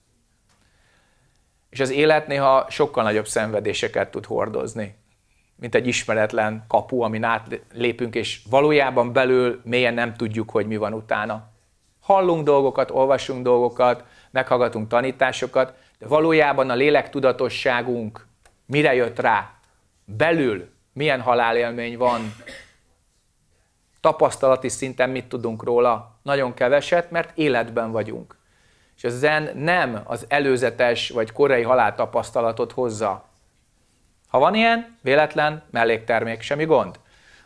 És az élet néha sokkal nagyobb szenvedéseket tud hordozni, mint egy ismeretlen kapu, amin átlépünk, és valójában belül mélyen nem tudjuk, hogy mi van utána. Hallunk dolgokat, olvasunk dolgokat, meghallgatunk tanításokat, de valójában a tudatosságunk mire jött rá, belül milyen halálélmény van, tapasztalati szinten mit tudunk róla, nagyon keveset, mert életben vagyunk. És a zen nem az előzetes vagy korai haláltapasztalatot hozza. Ha van ilyen, véletlen, melléktermék, semmi gond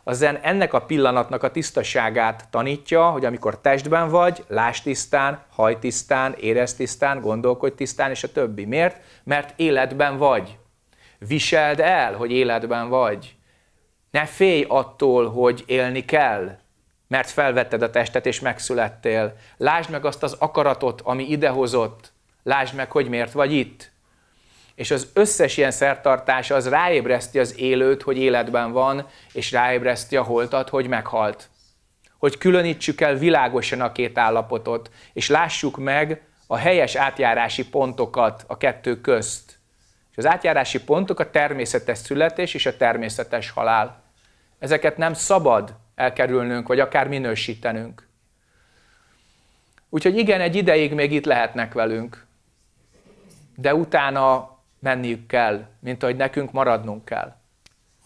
a zen ennek a pillanatnak a tisztaságát tanítja, hogy amikor testben vagy, láss tisztán, haj tisztán, érez tisztán, gondolkodj tisztán, és a többi. Miért? Mert életben vagy. Viseld el, hogy életben vagy. Ne félj attól, hogy élni kell, mert felvetted a testet és megszülettél. Lásd meg azt az akaratot, ami idehozott. Lásd meg, hogy miért vagy itt és az összes ilyen szertartás az ráébreszti az élőt, hogy életben van, és ráébreszti a holtat, hogy meghalt. Hogy különítsük el világosan a két állapotot, és lássuk meg a helyes átjárási pontokat a kettő közt. És az átjárási pontok a természetes születés és a természetes halál. Ezeket nem szabad elkerülnünk, vagy akár minősítenünk. Úgyhogy igen, egy ideig még itt lehetnek velünk, de utána menniük kell, mint ahogy nekünk maradnunk kell.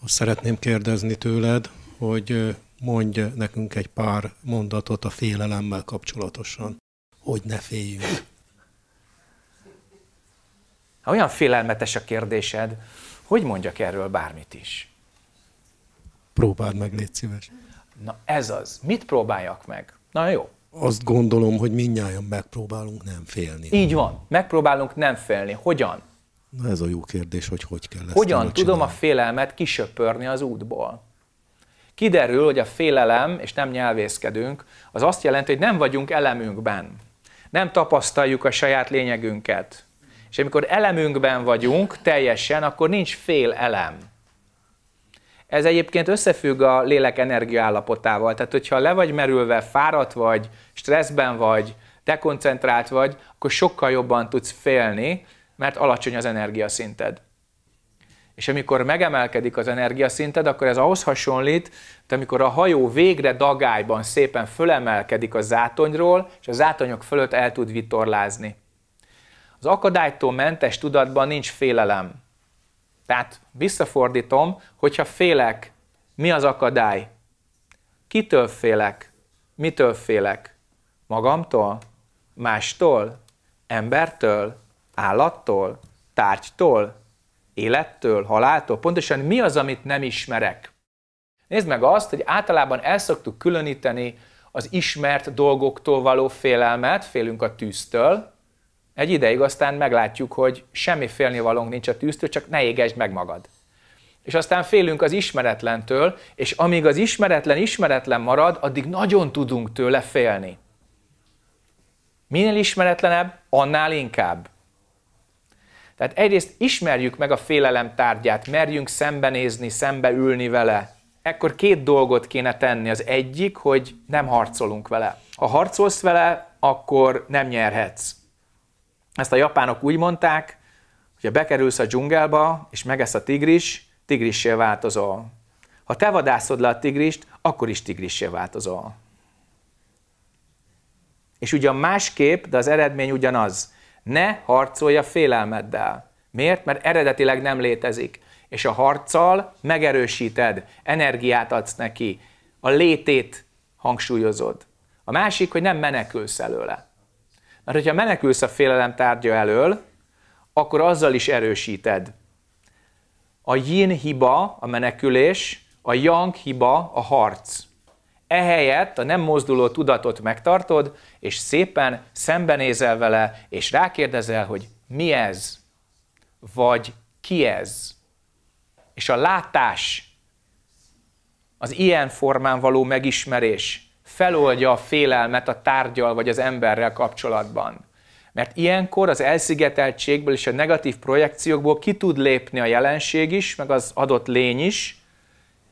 Azt szeretném kérdezni tőled, hogy mondj nekünk egy pár mondatot a félelemmel kapcsolatosan, hogy ne féljünk.
Olyan félelmetes a kérdésed, hogy mondjak erről bármit is?
Próbáld meg, légy szíves.
Na ez az. Mit próbáljak meg? Na jó.
Azt gondolom, hogy
mindnyáján megpróbálunk nem félni. Így van. Megpróbálunk nem félni. Hogyan? Na
ez a jó kérdés, hogy hogy kell ezt Hogyan
tudom a félelmet kisöpörni az útból? Kiderül, hogy a félelem, és nem nyelvészkedünk, az azt jelenti, hogy nem vagyunk elemünkben. Nem tapasztaljuk a saját lényegünket. És amikor elemünkben vagyunk teljesen, akkor nincs fél elem. Ez egyébként összefügg a lélek energiaállapotával. Tehát, hogyha le vagy merülve, fáradt vagy, stresszben vagy, dekoncentrált vagy, akkor sokkal jobban tudsz félni, mert alacsony az energiaszinted. És amikor megemelkedik az energiaszinted, akkor ez ahhoz hasonlít, hogy amikor a hajó végre dagályban szépen fölemelkedik a zátonyról, és a zátonyok fölött el tud vitorlázni. Az akadálytól mentes tudatban nincs félelem. Tehát visszafordítom, hogyha félek, mi az akadály? Kitől félek? Mitől félek? Magamtól? Mástól? Embertől? állattól, tárgytól, élettől, haláltól? Pontosan mi az, amit nem ismerek? Nézd meg azt, hogy általában el szoktuk különíteni az ismert dolgoktól való félelmet, félünk a tűztől, egy ideig aztán meglátjuk, hogy semmi félnivalónk nincs a tűztől, csak ne égesd meg magad. És aztán félünk az ismeretlentől, és amíg az ismeretlen ismeretlen marad, addig nagyon tudunk tőle félni. Minél ismeretlenebb, annál inkább. Tehát egyrészt ismerjük meg a félelem tárgyát, merjünk szembenézni, szembeülni vele. Ekkor két dolgot kéne tenni. Az egyik, hogy nem harcolunk vele. Ha harcolsz vele, akkor nem nyerhetsz. Ezt a japánok úgy mondták, hogy ha bekerülsz a dzsungelba, és megesz a tigris, tigrissé változol. Ha te vadászod le a tigrist, akkor is tigrissé változol. És ugyan másképp, de az eredmény ugyanaz. Ne harcolja félelmeddel. Miért? Mert eredetileg nem létezik. És a harccal megerősíted, energiát adsz neki, a létét hangsúlyozod. A másik, hogy nem menekülsz előle. Mert hogyha menekülsz a félelem tárgya elől, akkor azzal is erősíted. A yin hiba a menekülés, a yang hiba a harc. Ehelyett a nem mozduló tudatot megtartod, és szépen szembenézel vele, és rákérdezel, hogy mi ez, vagy ki ez. És a látás, az ilyen formán való megismerés feloldja a félelmet a tárgyal vagy az emberrel kapcsolatban. Mert ilyenkor az elszigeteltségből és a negatív projekciókból ki tud lépni a jelenség is, meg az adott lény is,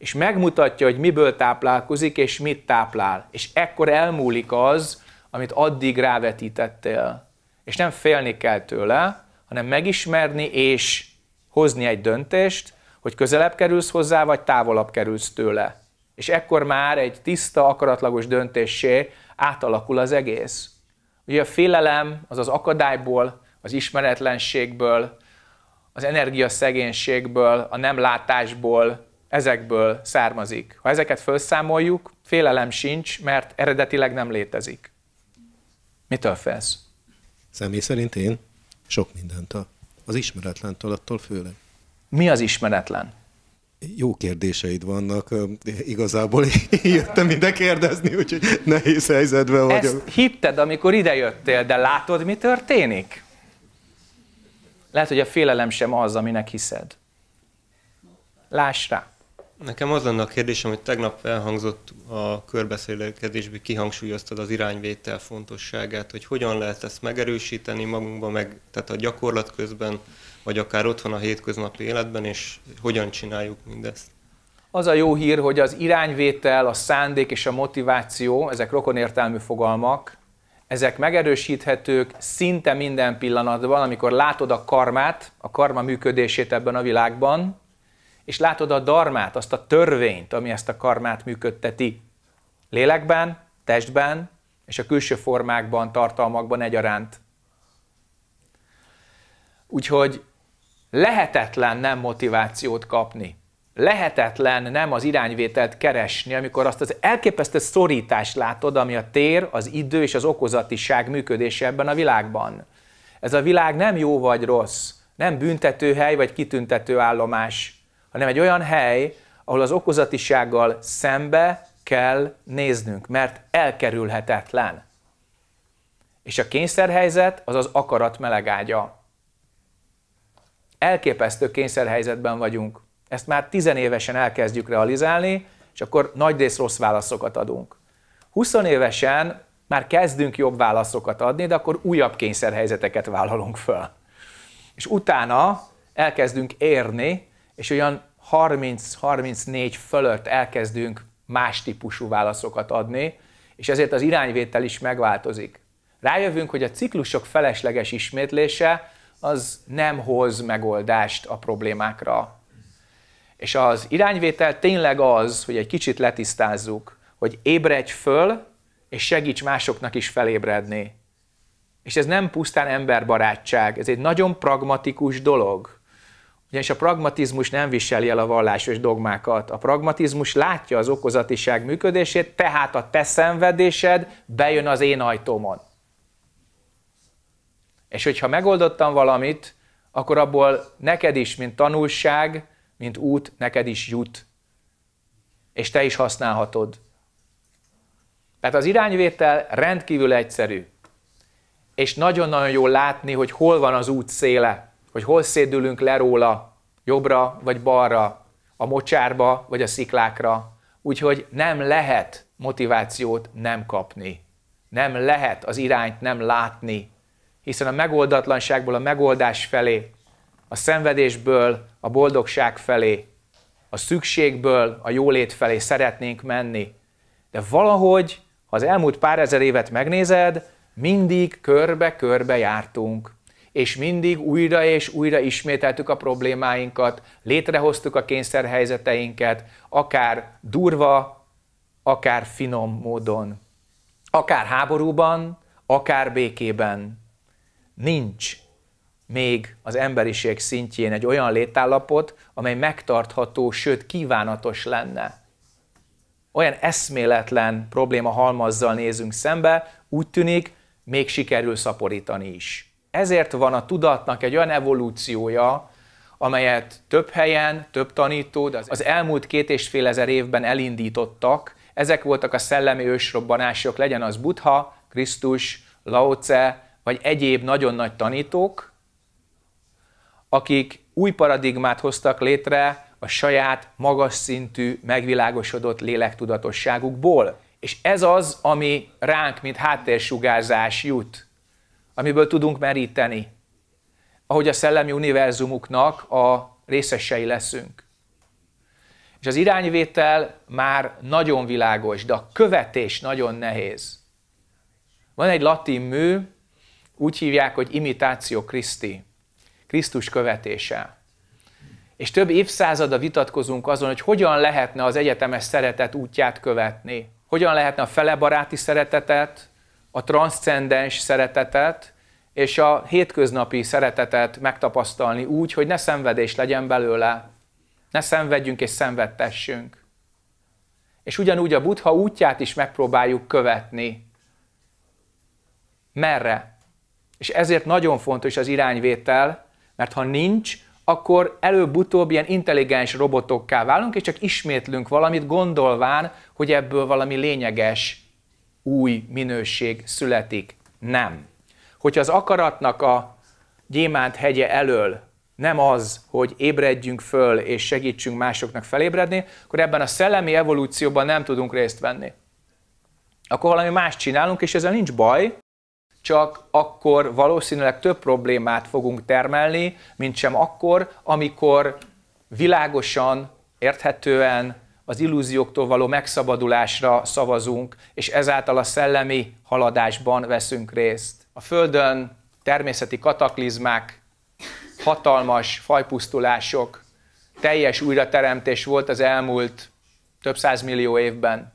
és megmutatja, hogy miből táplálkozik, és mit táplál. És ekkor elmúlik az, amit addig rávetítettél. És nem félni kell tőle, hanem megismerni és hozni egy döntést, hogy közelebb kerülsz hozzá, vagy távolabb kerülsz tőle. És ekkor már egy tiszta, akaratlagos döntésé átalakul az egész. Ugye a félelem az az akadályból, az ismeretlenségből, az energiaszegénységből, a nem látásból, ezekből származik. Ha ezeket felszámoljuk, félelem sincs, mert eredetileg nem létezik. Mitől félsz? Személy szerint én sok a Az ismeretlentől, attól főleg. Mi az ismeretlen? Jó kérdéseid vannak, igazából
jöttem ide kérdezni, úgyhogy nehéz helyzetben vagyok. Ezt
hitted, amikor idejöttél, de látod, mi történik? Lehet, hogy a félelem sem az, aminek hiszed. Láss rá. Nekem az lenne a kérdésem, hogy
tegnap elhangzott a körbeszélkedésben, kihangsúlyoztad az irányvétel fontosságát, hogy hogyan lehet ezt megerősíteni magunkban, meg, tehát a gyakorlat közben, vagy akár otthon a hétköznapi életben, és hogyan csináljuk mindezt.
Az a jó hír, hogy az irányvétel, a szándék és a motiváció, ezek rokonértelmű fogalmak, ezek megerősíthetők szinte minden pillanatban, amikor látod a karmát, a karma működését ebben a világban, és látod a darmát, azt a törvényt, ami ezt a karmát működteti lélekben, testben és a külső formákban, tartalmakban egyaránt. Úgyhogy lehetetlen nem motivációt kapni. Lehetetlen nem az irányvételt keresni, amikor azt az elképesztő szorítást látod, ami a tér, az idő és az okozatiság működése ebben a világban. Ez a világ nem jó vagy rossz, nem hely vagy kitüntető állomás, hanem egy olyan hely, ahol az okozatisággal szembe kell néznünk, mert elkerülhetetlen. És a kényszerhelyzet az az akarat melegágya. Elképesztő kényszerhelyzetben vagyunk. Ezt már tizenévesen elkezdjük realizálni, és akkor nagyrészt rossz válaszokat adunk. 20 évesen már kezdünk jobb válaszokat adni, de akkor újabb kényszerhelyzeteket vállalunk föl. És utána elkezdünk érni, és olyan 30-34 fölött elkezdünk más típusú válaszokat adni, és ezért az irányvétel is megváltozik. Rájövünk, hogy a ciklusok felesleges ismétlése az nem hoz megoldást a problémákra. És az irányvétel tényleg az, hogy egy kicsit letisztázzuk, hogy ébredj föl, és segíts másoknak is felébredni. És ez nem pusztán emberbarátság, ez egy nagyon pragmatikus dolog ugyanis a pragmatizmus nem viseli el a vallásos dogmákat. A pragmatizmus látja az okozatiság működését, tehát a te szenvedésed bejön az én ajtómon. És hogyha megoldottam valamit, akkor abból neked is, mint tanulság, mint út, neked is jut. És te is használhatod. Tehát az irányvétel rendkívül egyszerű. És nagyon-nagyon jól látni, hogy hol van az út széle hogy hol szédülünk le róla, jobbra vagy balra, a mocsárba vagy a sziklákra. Úgyhogy nem lehet motivációt nem kapni. Nem lehet az irányt nem látni, hiszen a megoldatlanságból a megoldás felé, a szenvedésből a boldogság felé, a szükségből a jólét felé szeretnénk menni. De valahogy, ha az elmúlt pár ezer évet megnézed, mindig körbe-körbe jártunk és mindig újra és újra ismételtük a problémáinkat, létrehoztuk a kényszerhelyzeteinket, akár durva, akár finom módon, akár háborúban, akár békében. Nincs még az emberiség szintjén egy olyan létállapot, amely megtartható, sőt kívánatos lenne. Olyan eszméletlen probléma halmazzal nézünk szembe, úgy tűnik, még sikerül szaporítani is. Ezért van a tudatnak egy olyan evolúciója, amelyet több helyen, több tanító, de az elmúlt két és fél ezer évben elindítottak. Ezek voltak a szellemi ősrobbanások, legyen az Buddha, Krisztus, Laoce, vagy egyéb nagyon nagy tanítók, akik új paradigmát hoztak létre a saját magas szintű, megvilágosodott lélektudatosságukból. És ez az, ami ránk, mint háttérsugárzás jut amiből tudunk meríteni, ahogy a szellemi univerzumuknak a részesei leszünk. És az irányvétel már nagyon világos, de a követés nagyon nehéz. Van egy latin mű, úgy hívják, hogy imitáció Kriszti, Krisztus követése. És több évszázada vitatkozunk azon, hogy hogyan lehetne az egyetemes szeretet útját követni. Hogyan lehetne a felebaráti szeretetet, a transzcendens szeretetet és a hétköznapi szeretetet megtapasztalni úgy, hogy ne szenvedés legyen belőle, ne szenvedjünk és szenvedtessünk. És ugyanúgy a Buddha útját is megpróbáljuk követni. Merre? És ezért nagyon fontos az irányvétel, mert ha nincs, akkor előbb-utóbb ilyen intelligens robotokká válunk, és csak ismétlünk valamit, gondolván, hogy ebből valami lényeges új minőség születik. Nem. Hogyha az akaratnak a gyémánt hegye elől nem az, hogy ébredjünk föl és segítsünk másoknak felébredni, akkor ebben a szellemi evolúcióban nem tudunk részt venni. Akkor valami más csinálunk, és ezzel nincs baj, csak akkor valószínűleg több problémát fogunk termelni, mint sem akkor, amikor világosan, érthetően, az illúzióktól való megszabadulásra szavazunk, és ezáltal a szellemi haladásban veszünk részt. A Földön természeti kataklizmák, hatalmas fajpusztulások, teljes újrateremtés volt az elmúlt több millió évben.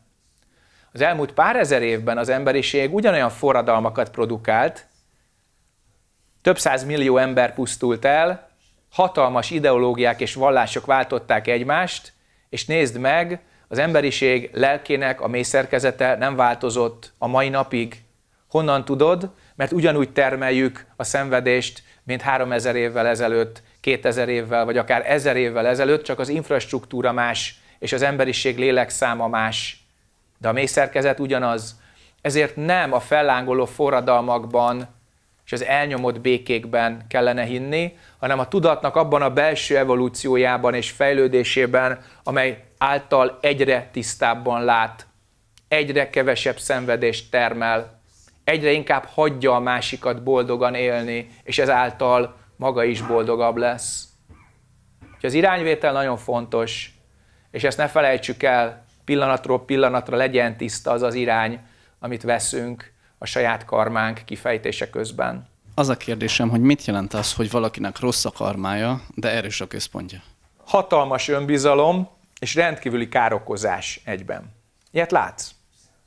Az elmúlt pár ezer évben az emberiség ugyanolyan forradalmakat produkált, több millió ember pusztult el, hatalmas ideológiák és vallások váltották egymást, és nézd meg, az emberiség lelkének a mély szerkezete nem változott a mai napig. Honnan tudod? Mert ugyanúgy termeljük a szenvedést, mint 3000 évvel ezelőtt, 2000 évvel, vagy akár 1000 évvel ezelőtt, csak az infrastruktúra más, és az emberiség lélekszáma más. De a mély szerkezet ugyanaz. Ezért nem a fellángoló forradalmakban és az elnyomott békékben kellene hinni, hanem a tudatnak abban a belső evolúciójában és fejlődésében, amely által egyre tisztábban lát, egyre kevesebb szenvedést termel, egyre inkább hagyja a másikat boldogan élni, és ezáltal maga is boldogabb lesz. Úgyhogy az irányvétel nagyon fontos, és ezt ne felejtsük el, pillanatról pillanatra legyen tiszta az az irány, amit veszünk, a saját karmánk kifejtése közben. Az a kérdésem, hogy mit jelent az, hogy valakinek rossz a karmája, de erős a központja? Hatalmas önbizalom és rendkívüli károkozás egyben. Ilyet látsz.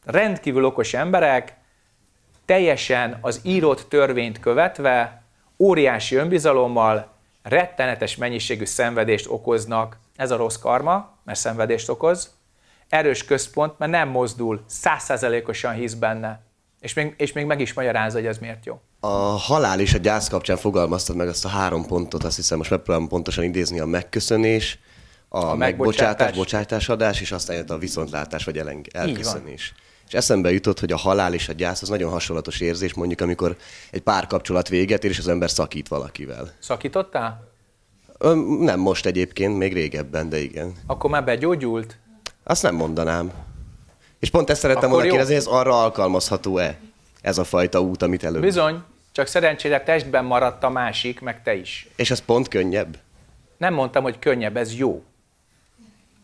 Rendkívül okos emberek, teljesen az írott törvényt követve, óriási önbizalommal rettenetes mennyiségű szenvedést okoznak. Ez a rossz karma, mert szenvedést okoz. Erős központ, mert nem mozdul, százszerzelékosan hisz benne. És még, és még meg is magyarázza, hogy ez miért jó. A halál és a gyász kapcsán fogalmaztad meg azt a három pontot, azt hiszem most megpróbálom pontosan idézni a megköszönés, a, a megbocsátás, adás és aztán jött a viszontlátás vagy eleng- elköszönés. És eszembe jutott, hogy a halál és a gyász az nagyon hasonlatos érzés, mondjuk amikor egy párkapcsolat véget ér, és az ember szakít valakivel. Szakítottál? Ö, nem most egyébként, még régebben, de igen. Akkor már begyógyult? Azt nem mondanám. És pont ezt szerettem volna kérdezni, ez arra alkalmazható-e ez a fajta út, amit előbb? Bizony, csak szerencsére testben maradt a másik, meg te is. És ez pont könnyebb? Nem mondtam, hogy könnyebb, ez jó.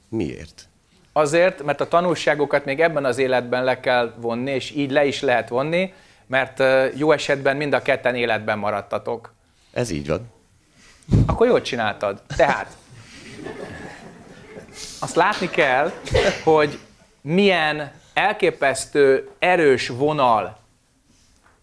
Miért? Azért, mert a tanulságokat még ebben az életben le kell vonni, és így le is lehet vonni, mert jó esetben mind a ketten életben maradtatok. Ez így van. Akkor jól csináltad. Tehát, azt látni kell, hogy milyen elképesztő erős vonal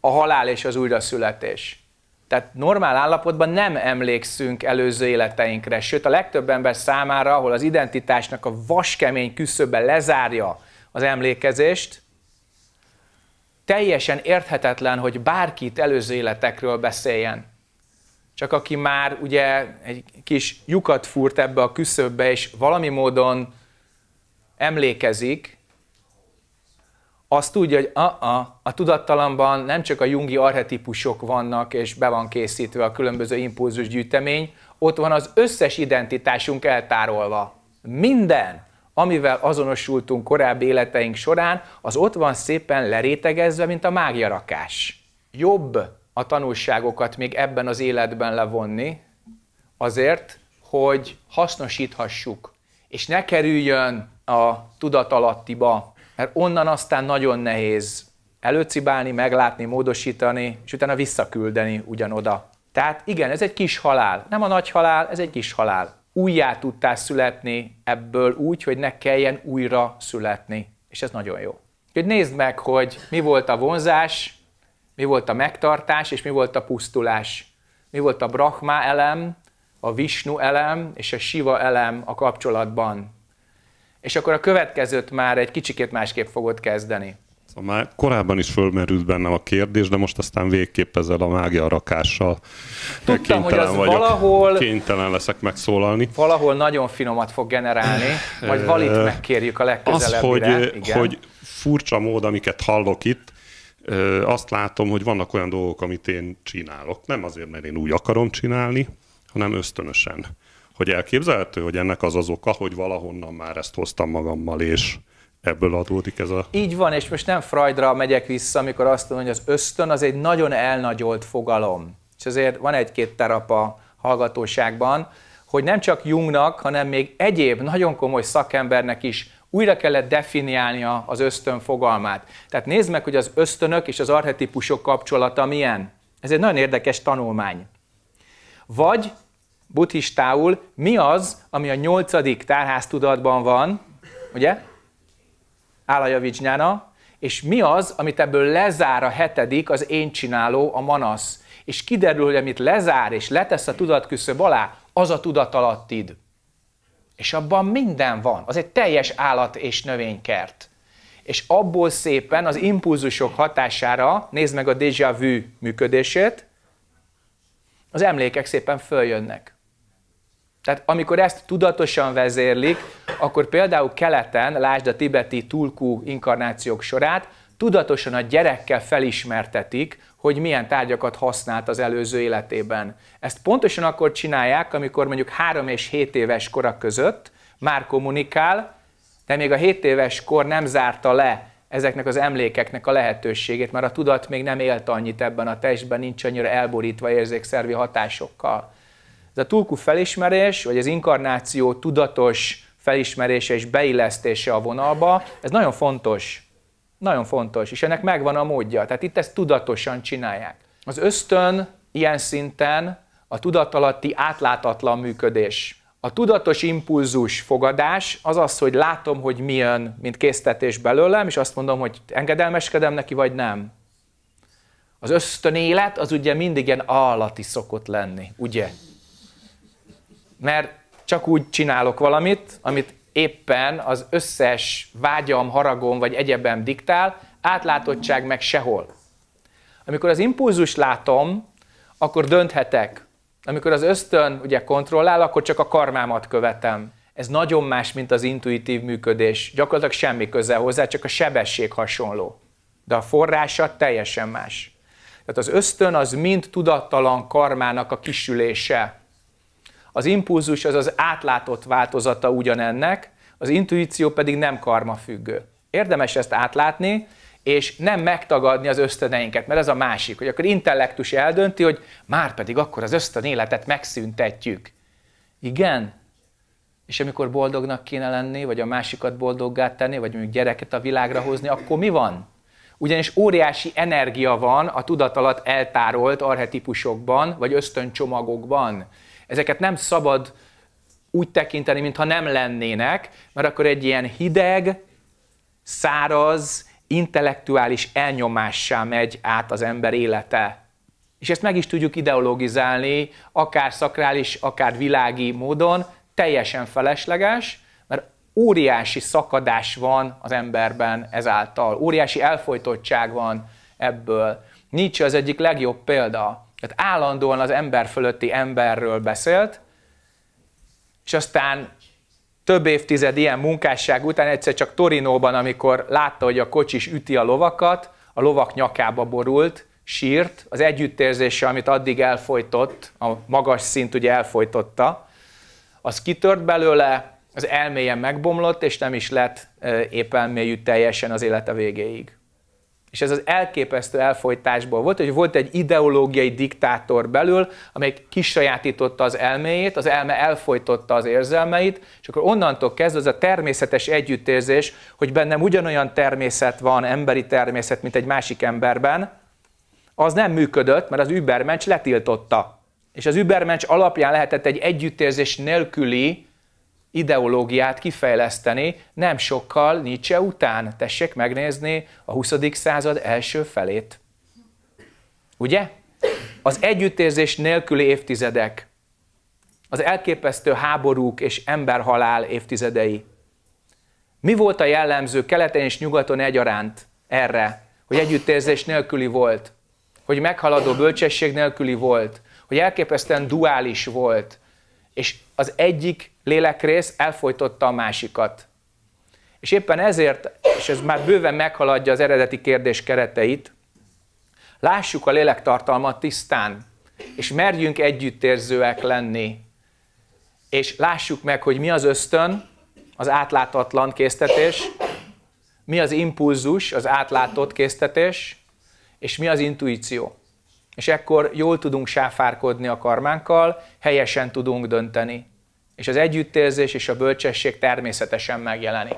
a halál és az újraszületés. Tehát normál állapotban nem emlékszünk előző életeinkre, sőt a legtöbb ember számára, ahol az identitásnak a vaskemény küszöbben lezárja az emlékezést, teljesen érthetetlen, hogy bárkit előző életekről beszéljen. Csak aki már ugye egy kis lyukat fúrt ebbe a küszöbbe, és valami módon emlékezik, az tudja, hogy a-a, a tudattalamban nem csak a jungi arhetipusok vannak, és be van készítve a különböző impulzus gyűjtemény, ott van az összes identitásunk eltárolva. Minden, amivel azonosultunk korábbi életeink során, az ott van szépen lerétegezve, mint a rakás. Jobb a tanulságokat még ebben az életben levonni, azért, hogy hasznosíthassuk, és ne kerüljön a tudatalattiba, mert onnan aztán nagyon nehéz előcibálni, meglátni, módosítani, és utána visszaküldeni ugyanoda. Tehát igen, ez egy kis halál. Nem a nagy halál, ez egy kis halál. Újjá tudtál születni ebből úgy, hogy ne kelljen újra születni. És ez nagyon jó. Úgyhogy nézd meg, hogy mi volt a vonzás, mi volt a megtartás, és mi volt a pusztulás. Mi volt a Brahma elem, a Vishnu elem és a Shiva elem a kapcsolatban és akkor a következőt már egy kicsikét másképp fogod kezdeni.
Szóval már korábban is fölmerült bennem a kérdés, de most aztán
végképp ezzel a mágia rakással Tudtam, kénytelen hogy az vagyok. valahol... Kénytelen leszek megszólalni. Valahol nagyon finomat fog generálni, vagy valit megkérjük a legközelebbire. Az, hogy, Igen. hogy furcsa mód, amiket hallok itt, azt látom, hogy vannak olyan dolgok, amit én csinálok. Nem azért, mert én úgy akarom csinálni, hanem ösztönösen hogy elképzelhető, hogy ennek az az oka, hogy valahonnan már ezt hoztam magammal, és ebből adódik ez a... Így van, és most nem Freudra megyek vissza, amikor azt mondom, hogy az ösztön az egy nagyon elnagyolt fogalom. És azért van egy-két terap a hallgatóságban, hogy nem csak Jungnak, hanem még egyéb nagyon komoly szakembernek is újra kellett definiálnia az ösztön fogalmát. Tehát nézd meg, hogy az ösztönök és az arhetipusok kapcsolata milyen. Ez egy nagyon érdekes tanulmány. Vagy buddhistául mi az, ami a nyolcadik tárháztudatban van, ugye? Álaja Vizsnyána, és mi az, amit ebből lezár a hetedik, az én csináló, a manasz. És kiderül, hogy amit lezár és letesz a tudatküszöb alá, az a tudatalattid. És abban minden van. Az egy teljes állat és növénykert. És abból szépen az impulzusok hatására, nézd meg a déjà vu működését, az emlékek szépen följönnek. Tehát amikor ezt tudatosan vezérlik, akkor például keleten, lásd a tibeti tulkú inkarnációk sorát, tudatosan a gyerekkel felismertetik, hogy milyen tárgyakat használt az előző életében. Ezt pontosan akkor csinálják, amikor mondjuk 3 és 7 éves korak között már kommunikál, de még a 7 éves kor nem zárta le ezeknek az emlékeknek a lehetőségét, mert a tudat még nem élt annyit ebben a testben, nincs annyira elborítva érzékszervi hatásokkal. Ez a tulku felismerés, vagy az inkarnáció tudatos felismerése és beillesztése a vonalba, ez nagyon fontos. Nagyon fontos, és ennek megvan a módja. Tehát itt ezt tudatosan csinálják. Az ösztön ilyen szinten a tudatalatti átlátatlan működés. A tudatos impulzus fogadás az az, hogy látom, hogy mi jön, mint késztetés belőlem, és azt mondom, hogy engedelmeskedem neki, vagy nem. Az ösztönélet az ugye mindig ilyen állati szokott lenni, ugye? mert csak úgy csinálok valamit, amit éppen az összes vágyam, haragom vagy egyebem diktál, átlátottság meg sehol. Amikor az impulzus látom, akkor dönthetek. Amikor az ösztön ugye kontrollál, akkor csak a karmámat követem. Ez nagyon más, mint az intuitív működés. Gyakorlatilag semmi köze hozzá, csak a sebesség hasonló. De a forrása teljesen más. Tehát az ösztön az mind tudattalan karmának a kisülése. Az impulzus az az átlátott változata ugyanennek, az intuíció pedig nem karma függő. Érdemes ezt átlátni, és nem megtagadni az ösztöneinket, mert ez a másik, hogy akkor intellektus eldönti, hogy már pedig akkor az ösztönéletet megszüntetjük. Igen, és amikor boldognak kéne lenni, vagy a másikat boldoggá tenni, vagy mondjuk gyereket a világra hozni, akkor mi van? Ugyanis óriási energia van a tudat alatt eltárolt arhetipusokban, vagy ösztöncsomagokban. Ezeket nem szabad úgy tekinteni, mintha nem lennének, mert akkor egy ilyen hideg, száraz, intellektuális elnyomássá megy át az ember élete. És ezt meg is tudjuk ideologizálni, akár szakrális, akár világi módon, teljesen felesleges, mert óriási szakadás van az emberben ezáltal, óriási elfolytottság van ebből. Nietzsche az egyik legjobb példa. Tehát állandóan az ember fölötti emberről beszélt, és aztán több évtized ilyen munkásság után egyszer csak Torinóban, amikor látta, hogy a kocsis üti a lovakat, a lovak nyakába borult, sírt, az együttérzése, amit addig elfolytott, a magas szint ugye elfolytotta, az kitört belőle, az elméje megbomlott, és nem is lett e, éppen mélyű teljesen az élete végéig és ez az elképesztő elfolytásból volt, hogy volt egy ideológiai diktátor belül, amely kisajátította az elméjét, az elme elfolytotta az érzelmeit, és akkor onnantól kezdve ez a természetes együttérzés, hogy bennem ugyanolyan természet van, emberi természet, mint egy másik emberben, az nem működött, mert az Übermensch letiltotta. És az Übermensch alapján lehetett egy együttérzés nélküli ideológiát kifejleszteni nem sokkal Nietzsche után. Tessék megnézni a 20. század első felét. Ugye? Az együttérzés nélküli évtizedek, az elképesztő háborúk és emberhalál évtizedei. Mi volt a jellemző keleten és nyugaton egyaránt erre, hogy együttérzés nélküli volt, hogy meghaladó bölcsesség nélküli volt, hogy elképesztően duális volt, és az egyik lélekrész elfolytotta a másikat. És éppen ezért, és ez már bőven meghaladja az eredeti kérdés kereteit, lássuk a lélektartalmat tisztán, és merjünk együttérzőek lenni, és lássuk meg, hogy mi az ösztön, az átláthatatlan késztetés, mi az impulzus, az átlátott késztetés, és mi az intuíció. És ekkor jól tudunk sáfárkodni a karmánkkal, helyesen tudunk dönteni. És az együttérzés és a bölcsesség természetesen megjelenik.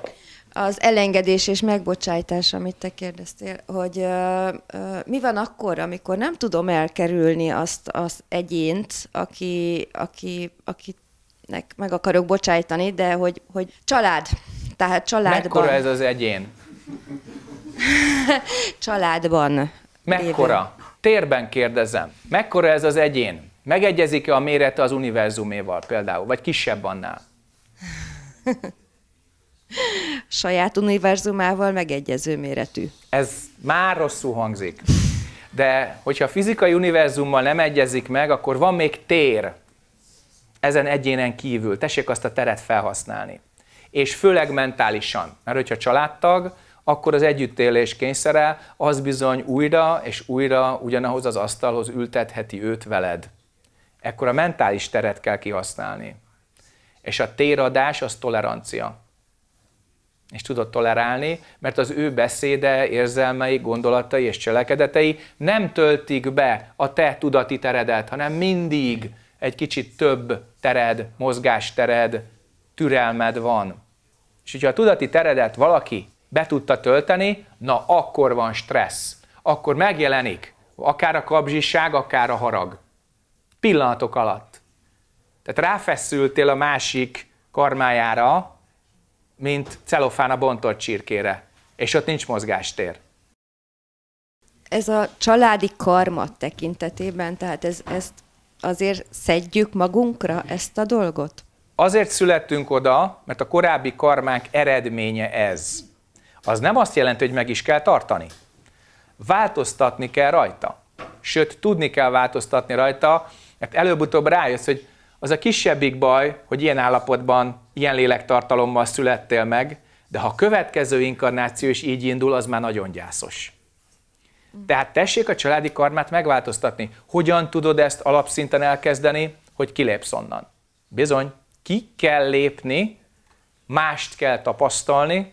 Az elengedés és megbocsájtás, amit te kérdeztél, hogy uh, uh, mi van akkor, amikor nem tudom elkerülni azt az egyént, aki, aki, akinek meg akarok bocsájtani, de hogy, hogy család. Tehát családban... Mekkora ez az egyén? családban.
Mekkora? Lévő Térben kérdezem, mekkora ez az egyén? Megegyezik-e a mérete az univerzuméval például, vagy kisebb annál?
Saját univerzumával
megegyező méretű. Ez már rosszul hangzik. De hogyha a fizikai univerzummal nem egyezik meg, akkor van még tér ezen egyénen kívül. Tessék azt a teret felhasználni. És főleg mentálisan. Mert hogyha családtag, akkor az együttélés kényszere az bizony újra és újra ugyanahoz az asztalhoz ültetheti őt veled. Ekkor a mentális teret kell kihasználni. És a téradás az tolerancia. És tudod tolerálni, mert az ő beszéde, érzelmei, gondolatai és cselekedetei nem töltik be a te tudati teredet, hanem mindig egy kicsit több tered, mozgástered, türelmed van. És hogyha a tudati teredet valaki be tudta tölteni, na akkor van stressz. Akkor megjelenik akár a kapzsiság, akár a harag. Pillanatok alatt. Tehát ráfeszültél a másik karmájára, mint celofán a bontott csirkére, és ott nincs mozgástér.
Ez a családi karma tekintetében, tehát ez, ezt azért szedjük magunkra ezt a dolgot?
Azért születtünk oda, mert a korábbi karmánk eredménye ez az nem azt jelenti, hogy meg is kell tartani. Változtatni kell rajta. Sőt, tudni kell változtatni rajta, mert előbb-utóbb rájössz, hogy az a kisebbik baj, hogy ilyen állapotban, ilyen lélektartalommal születtél meg, de ha a következő inkarnáció is így indul, az már nagyon gyászos. Tehát tessék a családi karmát megváltoztatni. Hogyan tudod ezt alapszinten elkezdeni, hogy kilépsz onnan? Bizony, ki kell lépni, mást kell tapasztalni,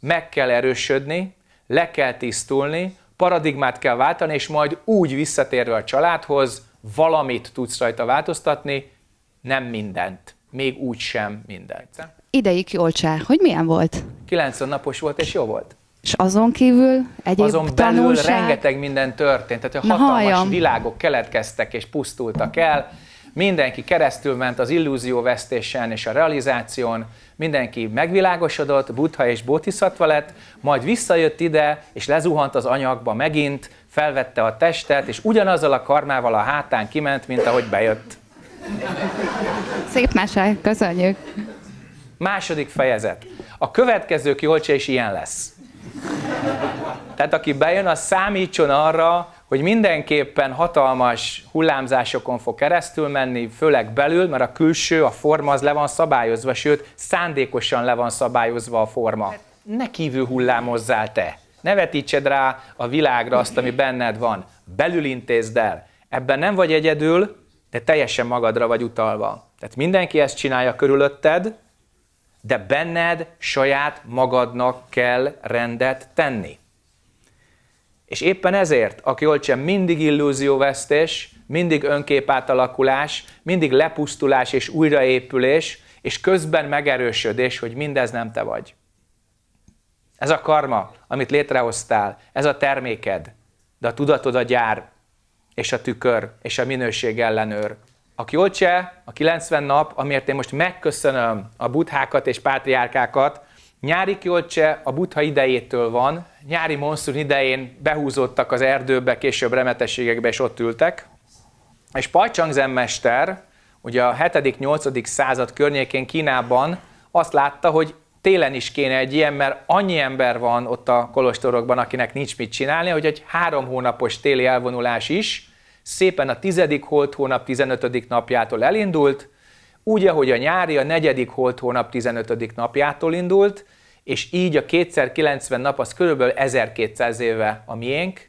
meg kell erősödni, le kell tisztulni, paradigmát kell váltani, és majd úgy visszatérve a családhoz, valamit tudsz rajta változtatni, nem mindent. Még úgy sem mindent.
Ideig Jolcsá, hogy milyen volt?
90 napos volt, és jó volt.
És azon kívül egyéb Azon belül tanulság?
rengeteg minden történt, tehát a hatalmas Na, világok keletkeztek és pusztultak el, Mindenki keresztül ment az illúzióvesztésen és a realizáción, mindenki megvilágosodott, buddha és bótiszatva lett, majd visszajött ide, és lezuhant az anyagba megint, felvette a testet, és ugyanazzal a karmával a hátán kiment, mint ahogy bejött.
Szép mesel, köszönjük.
Második fejezet. A következő kiolcsa is ilyen lesz. Tehát aki bejön, az számítson arra, hogy mindenképpen hatalmas hullámzásokon fog keresztül menni, főleg belül, mert a külső, a forma az le van szabályozva, sőt, szándékosan le van szabályozva a forma. Hát- ne kívül hullámozzál te. Ne vetítsed rá a világra azt, ami benned van. Belül intézd el. Ebben nem vagy egyedül, de teljesen magadra vagy utalva. Tehát mindenki ezt csinálja körülötted, de benned saját magadnak kell rendet tenni. És éppen ezért, aki olcsem mindig illúzióvesztés, mindig önképátalakulás, mindig lepusztulás és újraépülés, és közben megerősödés, hogy mindez nem te vagy. Ez a karma, amit létrehoztál, ez a terméked, de a tudatod a gyár, és a tükör, és a minőség ellenőr. A Kyolcse, a 90 nap, amiért én most megköszönöm a buthákat és pátriárkákat, Nyári kölcse a butha idejétől van, nyári monszun idején behúzódtak az erdőbe, később remetességekbe, és ott ültek. És Pajcsang mester, ugye a 7.-8. század környékén Kínában azt látta, hogy télen is kéne egy ilyen, mert annyi ember van ott a kolostorokban, akinek nincs mit csinálni, hogy egy három hónapos téli elvonulás is szépen a tizedik holt hónap 15. napjától elindult, úgy, ahogy a nyári a negyedik holt hónap 15. napjától indult, és így a 90 nap az körülbelül 1200 éve a miénk,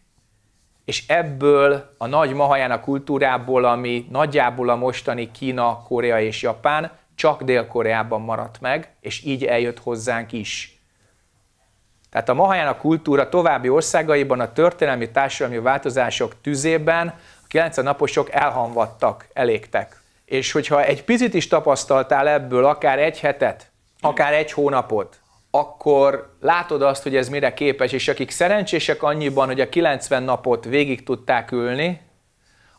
és ebből a nagy Mahajana kultúrából, ami nagyjából a mostani Kína, Korea és Japán, csak Dél-Koreában maradt meg, és így eljött hozzánk is. Tehát a Mahajana kultúra további országaiban a történelmi társadalmi változások tüzében a 90 naposok elhanvadtak, elégtek. És hogyha egy picit is tapasztaltál ebből, akár egy hetet, akár egy hónapot, akkor látod azt, hogy ez mire képes, és akik szerencsések annyiban, hogy a 90 napot végig tudták ülni,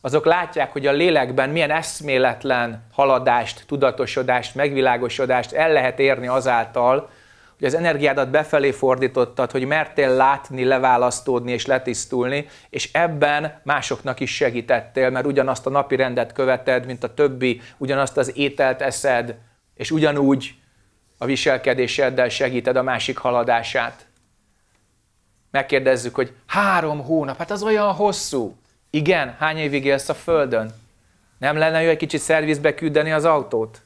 azok látják, hogy a lélekben milyen eszméletlen haladást, tudatosodást, megvilágosodást el lehet érni azáltal, hogy az energiádat befelé fordítottad, hogy mertél látni, leválasztódni és letisztulni, és ebben másoknak is segítettél, mert ugyanazt a napi rendet követed, mint a többi, ugyanazt az ételt eszed, és ugyanúgy a viselkedéseddel segíted a másik haladását. Megkérdezzük, hogy három hónap, hát az olyan hosszú. Igen, hány évig élsz a Földön? Nem lenne jó egy kicsit szervizbe küldeni az autót?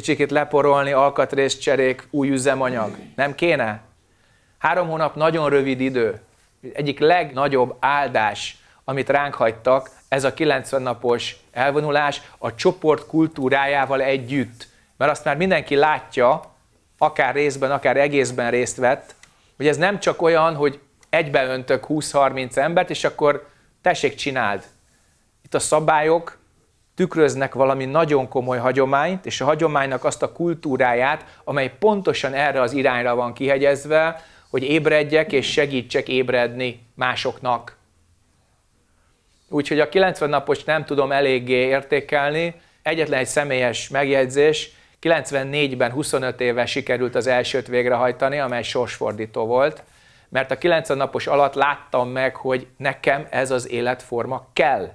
kicsikét leporolni, alkatrészt cserék, új üzemanyag. Nem kéne? Három hónap nagyon rövid idő. Egyik legnagyobb áldás, amit ránk hagytak, ez a 90 napos elvonulás a csoport kultúrájával együtt. Mert azt már mindenki látja, akár részben, akár egészben részt vett, hogy ez nem csak olyan, hogy egybeöntök 20-30 embert, és akkor tessék, csináld. Itt a szabályok tükröznek valami nagyon komoly hagyományt, és a hagyománynak azt a kultúráját, amely pontosan erre az irányra van kihegyezve, hogy ébredjek és segítsek ébredni másoknak. Úgyhogy a 90 napos nem tudom eléggé értékelni, egyetlen egy személyes megjegyzés, 94-ben 25 éve sikerült az elsőt végrehajtani, amely sorsfordító volt, mert a 90 napos alatt láttam meg, hogy nekem ez az életforma kell.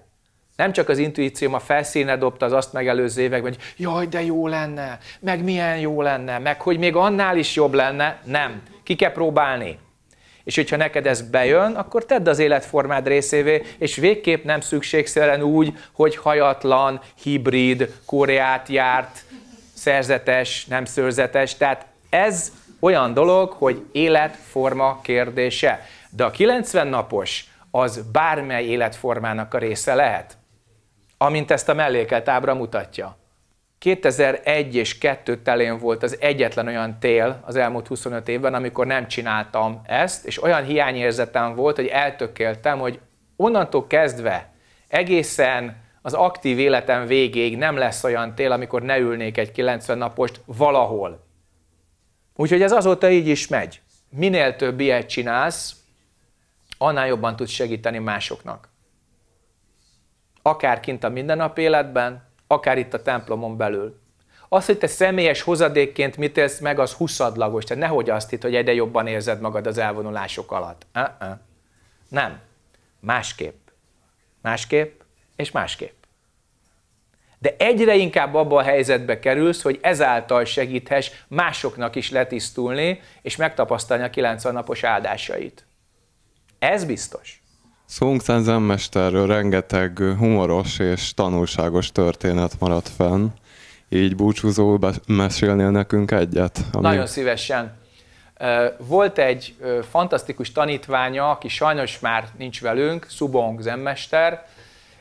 Nem csak az intuícióm a felszínre dobta az azt megelőző években, hogy jaj, de jó lenne, meg milyen jó lenne, meg hogy még annál is jobb lenne. Nem. Ki kell próbálni. És hogyha neked ez bejön, akkor tedd az életformád részévé, és végképp nem szükségszerűen úgy, hogy hajatlan, hibrid, koreát járt, szerzetes, nem szőrzetes. Tehát ez olyan dolog, hogy életforma kérdése. De a 90 napos az bármely életformának a része lehet amint ezt a mellékelt ábra mutatja. 2001 és 2 telén volt az egyetlen olyan tél az elmúlt 25 évben, amikor nem csináltam ezt, és olyan hiányérzetem volt, hogy eltökéltem, hogy onnantól kezdve egészen az aktív életem végéig nem lesz olyan tél, amikor ne ülnék egy 90 napost valahol. Úgyhogy ez azóta így is megy. Minél több ilyet csinálsz, annál jobban tudsz segíteni másoknak akár kint a mindennapi életben, akár itt a templomon belül. Az, hogy te személyes hozadékként mit élsz meg, az huszadlagos. Tehát nehogy azt itt, hogy egyre jobban érzed magad az elvonulások alatt. Uh-uh. Nem. Másképp. Másképp és másképp. De egyre inkább abba a helyzetbe kerülsz, hogy ezáltal segíthess másoknak is letisztulni, és megtapasztalni a 90 napos áldásait. Ez biztos.
Szólunk Mesterről rengeteg humoros és tanulságos történet maradt fenn. Így búcsúzó mesélnél nekünk egyet? Ami... Nagyon
szívesen. Volt egy fantasztikus tanítványa, aki sajnos már nincs velünk, Szubong Zenmester,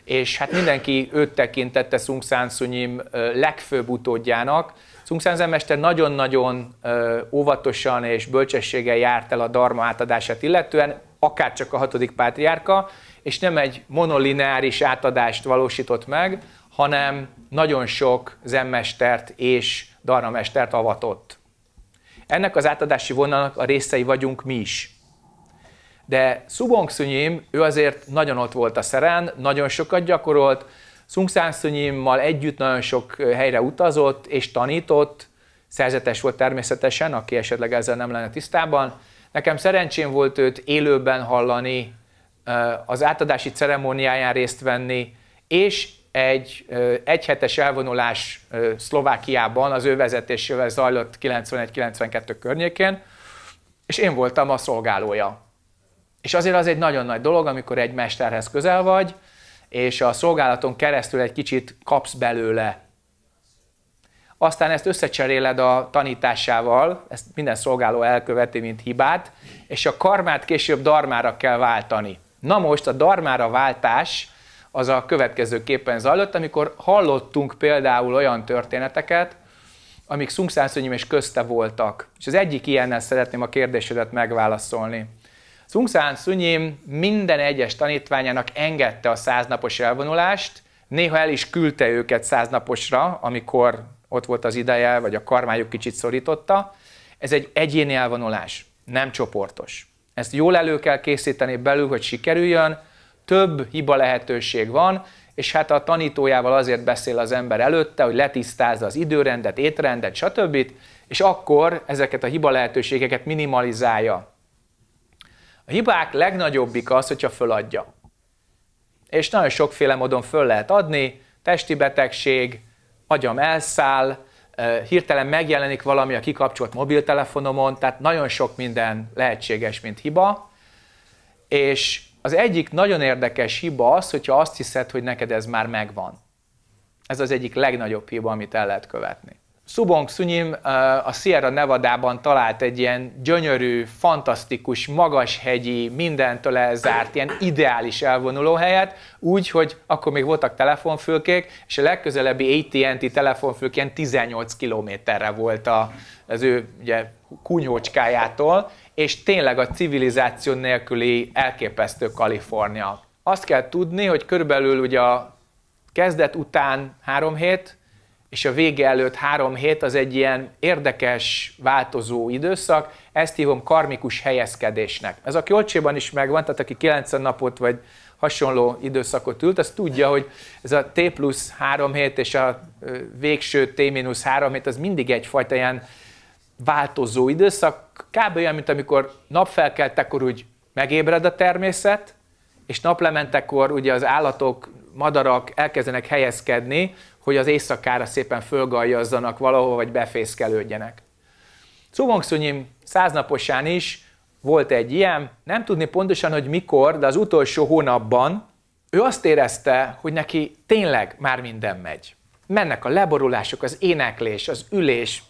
és hát mindenki őt tekintette Sung Szánszunyim legfőbb utódjának. Sung San nagyon-nagyon óvatosan és bölcsességgel járt el a darma átadását illetően, csak a hatodik pátriárka, és nem egy monolineáris átadást valósított meg, hanem nagyon sok zemmestert és darramestert avatott. Ennek az átadási vonalnak a részei vagyunk mi is. De Szubong Szunyim, ő azért nagyon ott volt a szeren, nagyon sokat gyakorolt, Szungszán Szünyimmal együtt nagyon sok helyre utazott és tanított, szerzetes volt természetesen, aki esetleg ezzel nem lenne tisztában, Nekem szerencsém volt őt élőben hallani, az átadási ceremóniáján részt venni, és egy egyhetes elvonulás Szlovákiában az ő vezetésével zajlott 91-92 környékén, és én voltam a szolgálója. És azért az egy nagyon nagy dolog, amikor egy mesterhez közel vagy, és a szolgálaton keresztül egy kicsit kapsz belőle aztán ezt összecseréled a tanításával, ezt minden szolgáló elköveti, mint hibát, és a karmát később darmára kell váltani. Na most a darmára váltás az a következőképpen zajlott, amikor hallottunk például olyan történeteket, amik szungszánszönyöm és közte voltak. És az egyik ilyennel szeretném a kérdésedet megválaszolni. Szungszán Szünyim minden egyes tanítványának engedte a száznapos elvonulást, néha el is küldte őket száznaposra, amikor ott volt az ideje, vagy a karmájuk kicsit szorította. Ez egy egyéni elvonulás, nem csoportos. Ezt jól elő kell készíteni belül, hogy sikerüljön, több hiba lehetőség van, és hát a tanítójával azért beszél az ember előtte, hogy letisztázza az időrendet, étrendet, stb., és akkor ezeket a hiba lehetőségeket minimalizálja. A hibák legnagyobbik az, hogyha föladja. És nagyon sokféle módon föl lehet adni, testi betegség, agyam elszáll, hirtelen megjelenik valami a kikapcsolt mobiltelefonomon, tehát nagyon sok minden lehetséges, mint hiba. És az egyik nagyon érdekes hiba az, hogyha azt hiszed, hogy neked ez már megvan. Ez az egyik legnagyobb hiba, amit el lehet követni. Subong Sunim a Sierra Nevada-ban talált egy ilyen gyönyörű, fantasztikus, magashegyi, mindentől elzárt, ilyen ideális helyet, úgy, hogy akkor még voltak telefonfülkék, és a legközelebbi AT&T telefonfülk ilyen 18 kilométerre volt a, az ő ugye, kunyócskájától, és tényleg a civilizáció nélküli elképesztő Kalifornia. Azt kell tudni, hogy körülbelül ugye a kezdet után három hét, és a vége előtt három hét az egy ilyen érdekes, változó időszak, ezt hívom karmikus helyezkedésnek. Ez a olcséban is megvan, tehát aki 90 napot vagy hasonló időszakot ült, az tudja, hogy ez a T plusz három hét és a végső T mínusz három hét az mindig egyfajta ilyen változó időszak, kb. olyan, mint amikor napfelkeltekor úgy megébred a természet, és naplementekor ugye az állatok, madarak elkezdenek helyezkedni, hogy az éjszakára szépen fölgaljazzanak valahol, vagy befészkelődjenek. Cuvongszonyim száznaposán is volt egy ilyen, nem tudni pontosan, hogy mikor, de az utolsó hónapban ő azt érezte, hogy neki tényleg már minden megy. Mennek a leborulások, az éneklés, az ülés,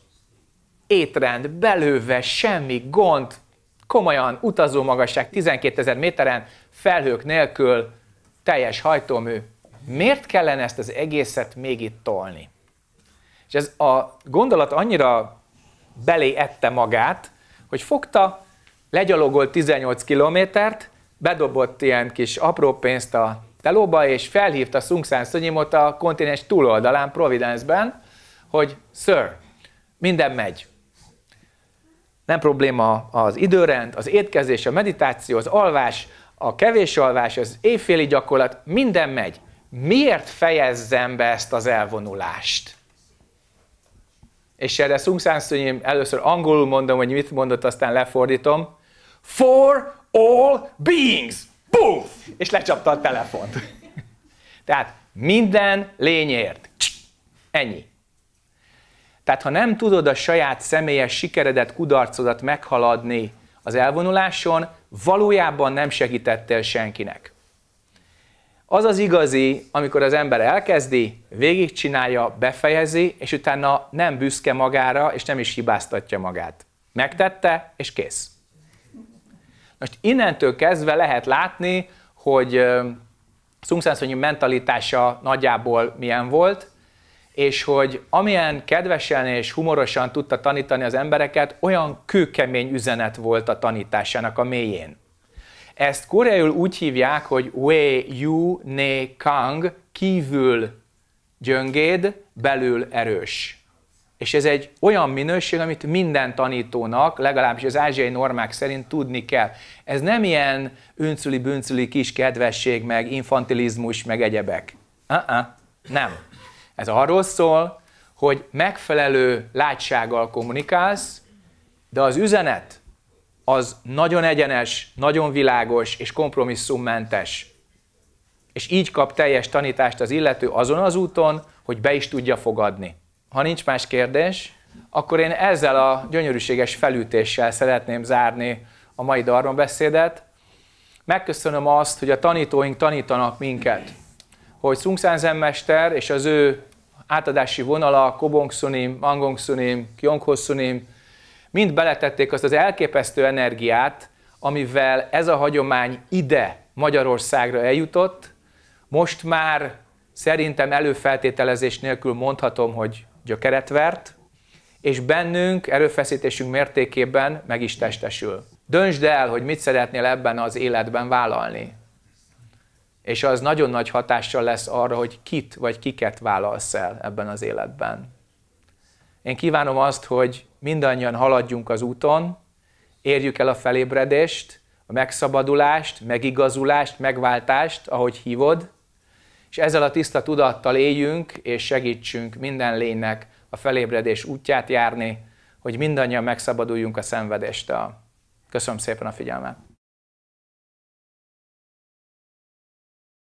étrend, belőve, semmi gond, komolyan utazó magasság 12 ezer méteren, felhők nélkül, teljes hajtómű, Miért kellene ezt az egészet még itt tolni? És ez a gondolat annyira belé ette magát, hogy fogta, legyalogolt 18 kilométert, bedobott ilyen kis apró pénzt a telóba, és felhívta Sungsan Sönyimot a kontinens túloldalán, Providence-ben, hogy Sir, minden megy. Nem probléma az időrend, az étkezés, a meditáció, az alvás, a kevés alvás, az éjféli gyakorlat, minden megy miért fejezzem be ezt az elvonulást? És erre Sung először angolul mondom, hogy mit mondott, aztán lefordítom. For all beings! boom! És lecsapta a telefont. Tehát minden lényért. Ennyi. Tehát ha nem tudod a saját személyes sikeredet, kudarcodat meghaladni az elvonuláson, valójában nem segítettél senkinek. Az az igazi, amikor az ember elkezdi, végigcsinálja, befejezi, és utána nem büszke magára, és nem is hibáztatja magát. Megtette, és kész. Most innentől kezdve lehet látni, hogy Szungszánszonyi mentalitása nagyjából milyen volt, és hogy amilyen kedvesen és humorosan tudta tanítani az embereket, olyan kőkemény üzenet volt a tanításának a mélyén. Ezt koreaiul úgy hívják, hogy we Yu Ne Kang, kívül gyöngéd, belül erős. És ez egy olyan minőség, amit minden tanítónak, legalábbis az ázsiai normák szerint tudni kell. Ez nem ilyen öncüli-bűncüli kis kedvesség, meg infantilizmus, meg egyebek. Uh-uh, nem. Ez arról szól, hogy megfelelő látsággal kommunikálsz, de az üzenet az nagyon egyenes, nagyon világos és kompromisszummentes. És így kap teljes tanítást az illető azon az úton, hogy be is tudja fogadni. Ha nincs más kérdés, akkor én ezzel a gyönyörűséges felütéssel szeretném zárni a mai beszédet. Megköszönöm azt, hogy a tanítóink tanítanak minket, hogy Sung mester és az ő átadási vonala, Kobong Sunim, Angong Sunim, Kyongho Sunim, mind beletették azt az elképesztő energiát, amivel ez a hagyomány ide Magyarországra eljutott. Most már szerintem előfeltételezés nélkül mondhatom, hogy gyökeret vert, és bennünk erőfeszítésünk mértékében meg is testesül. Döntsd el, hogy mit szeretnél ebben az életben vállalni. És az nagyon nagy hatással lesz arra, hogy kit vagy kiket vállalsz el ebben az életben. Én kívánom azt, hogy mindannyian haladjunk az úton, érjük el a felébredést, a megszabadulást, megigazulást, megváltást, ahogy hívod, és ezzel a tiszta tudattal éljünk és segítsünk minden lénynek a felébredés útját járni, hogy mindannyian megszabaduljunk a szenvedéstől. Köszönöm szépen a figyelmet!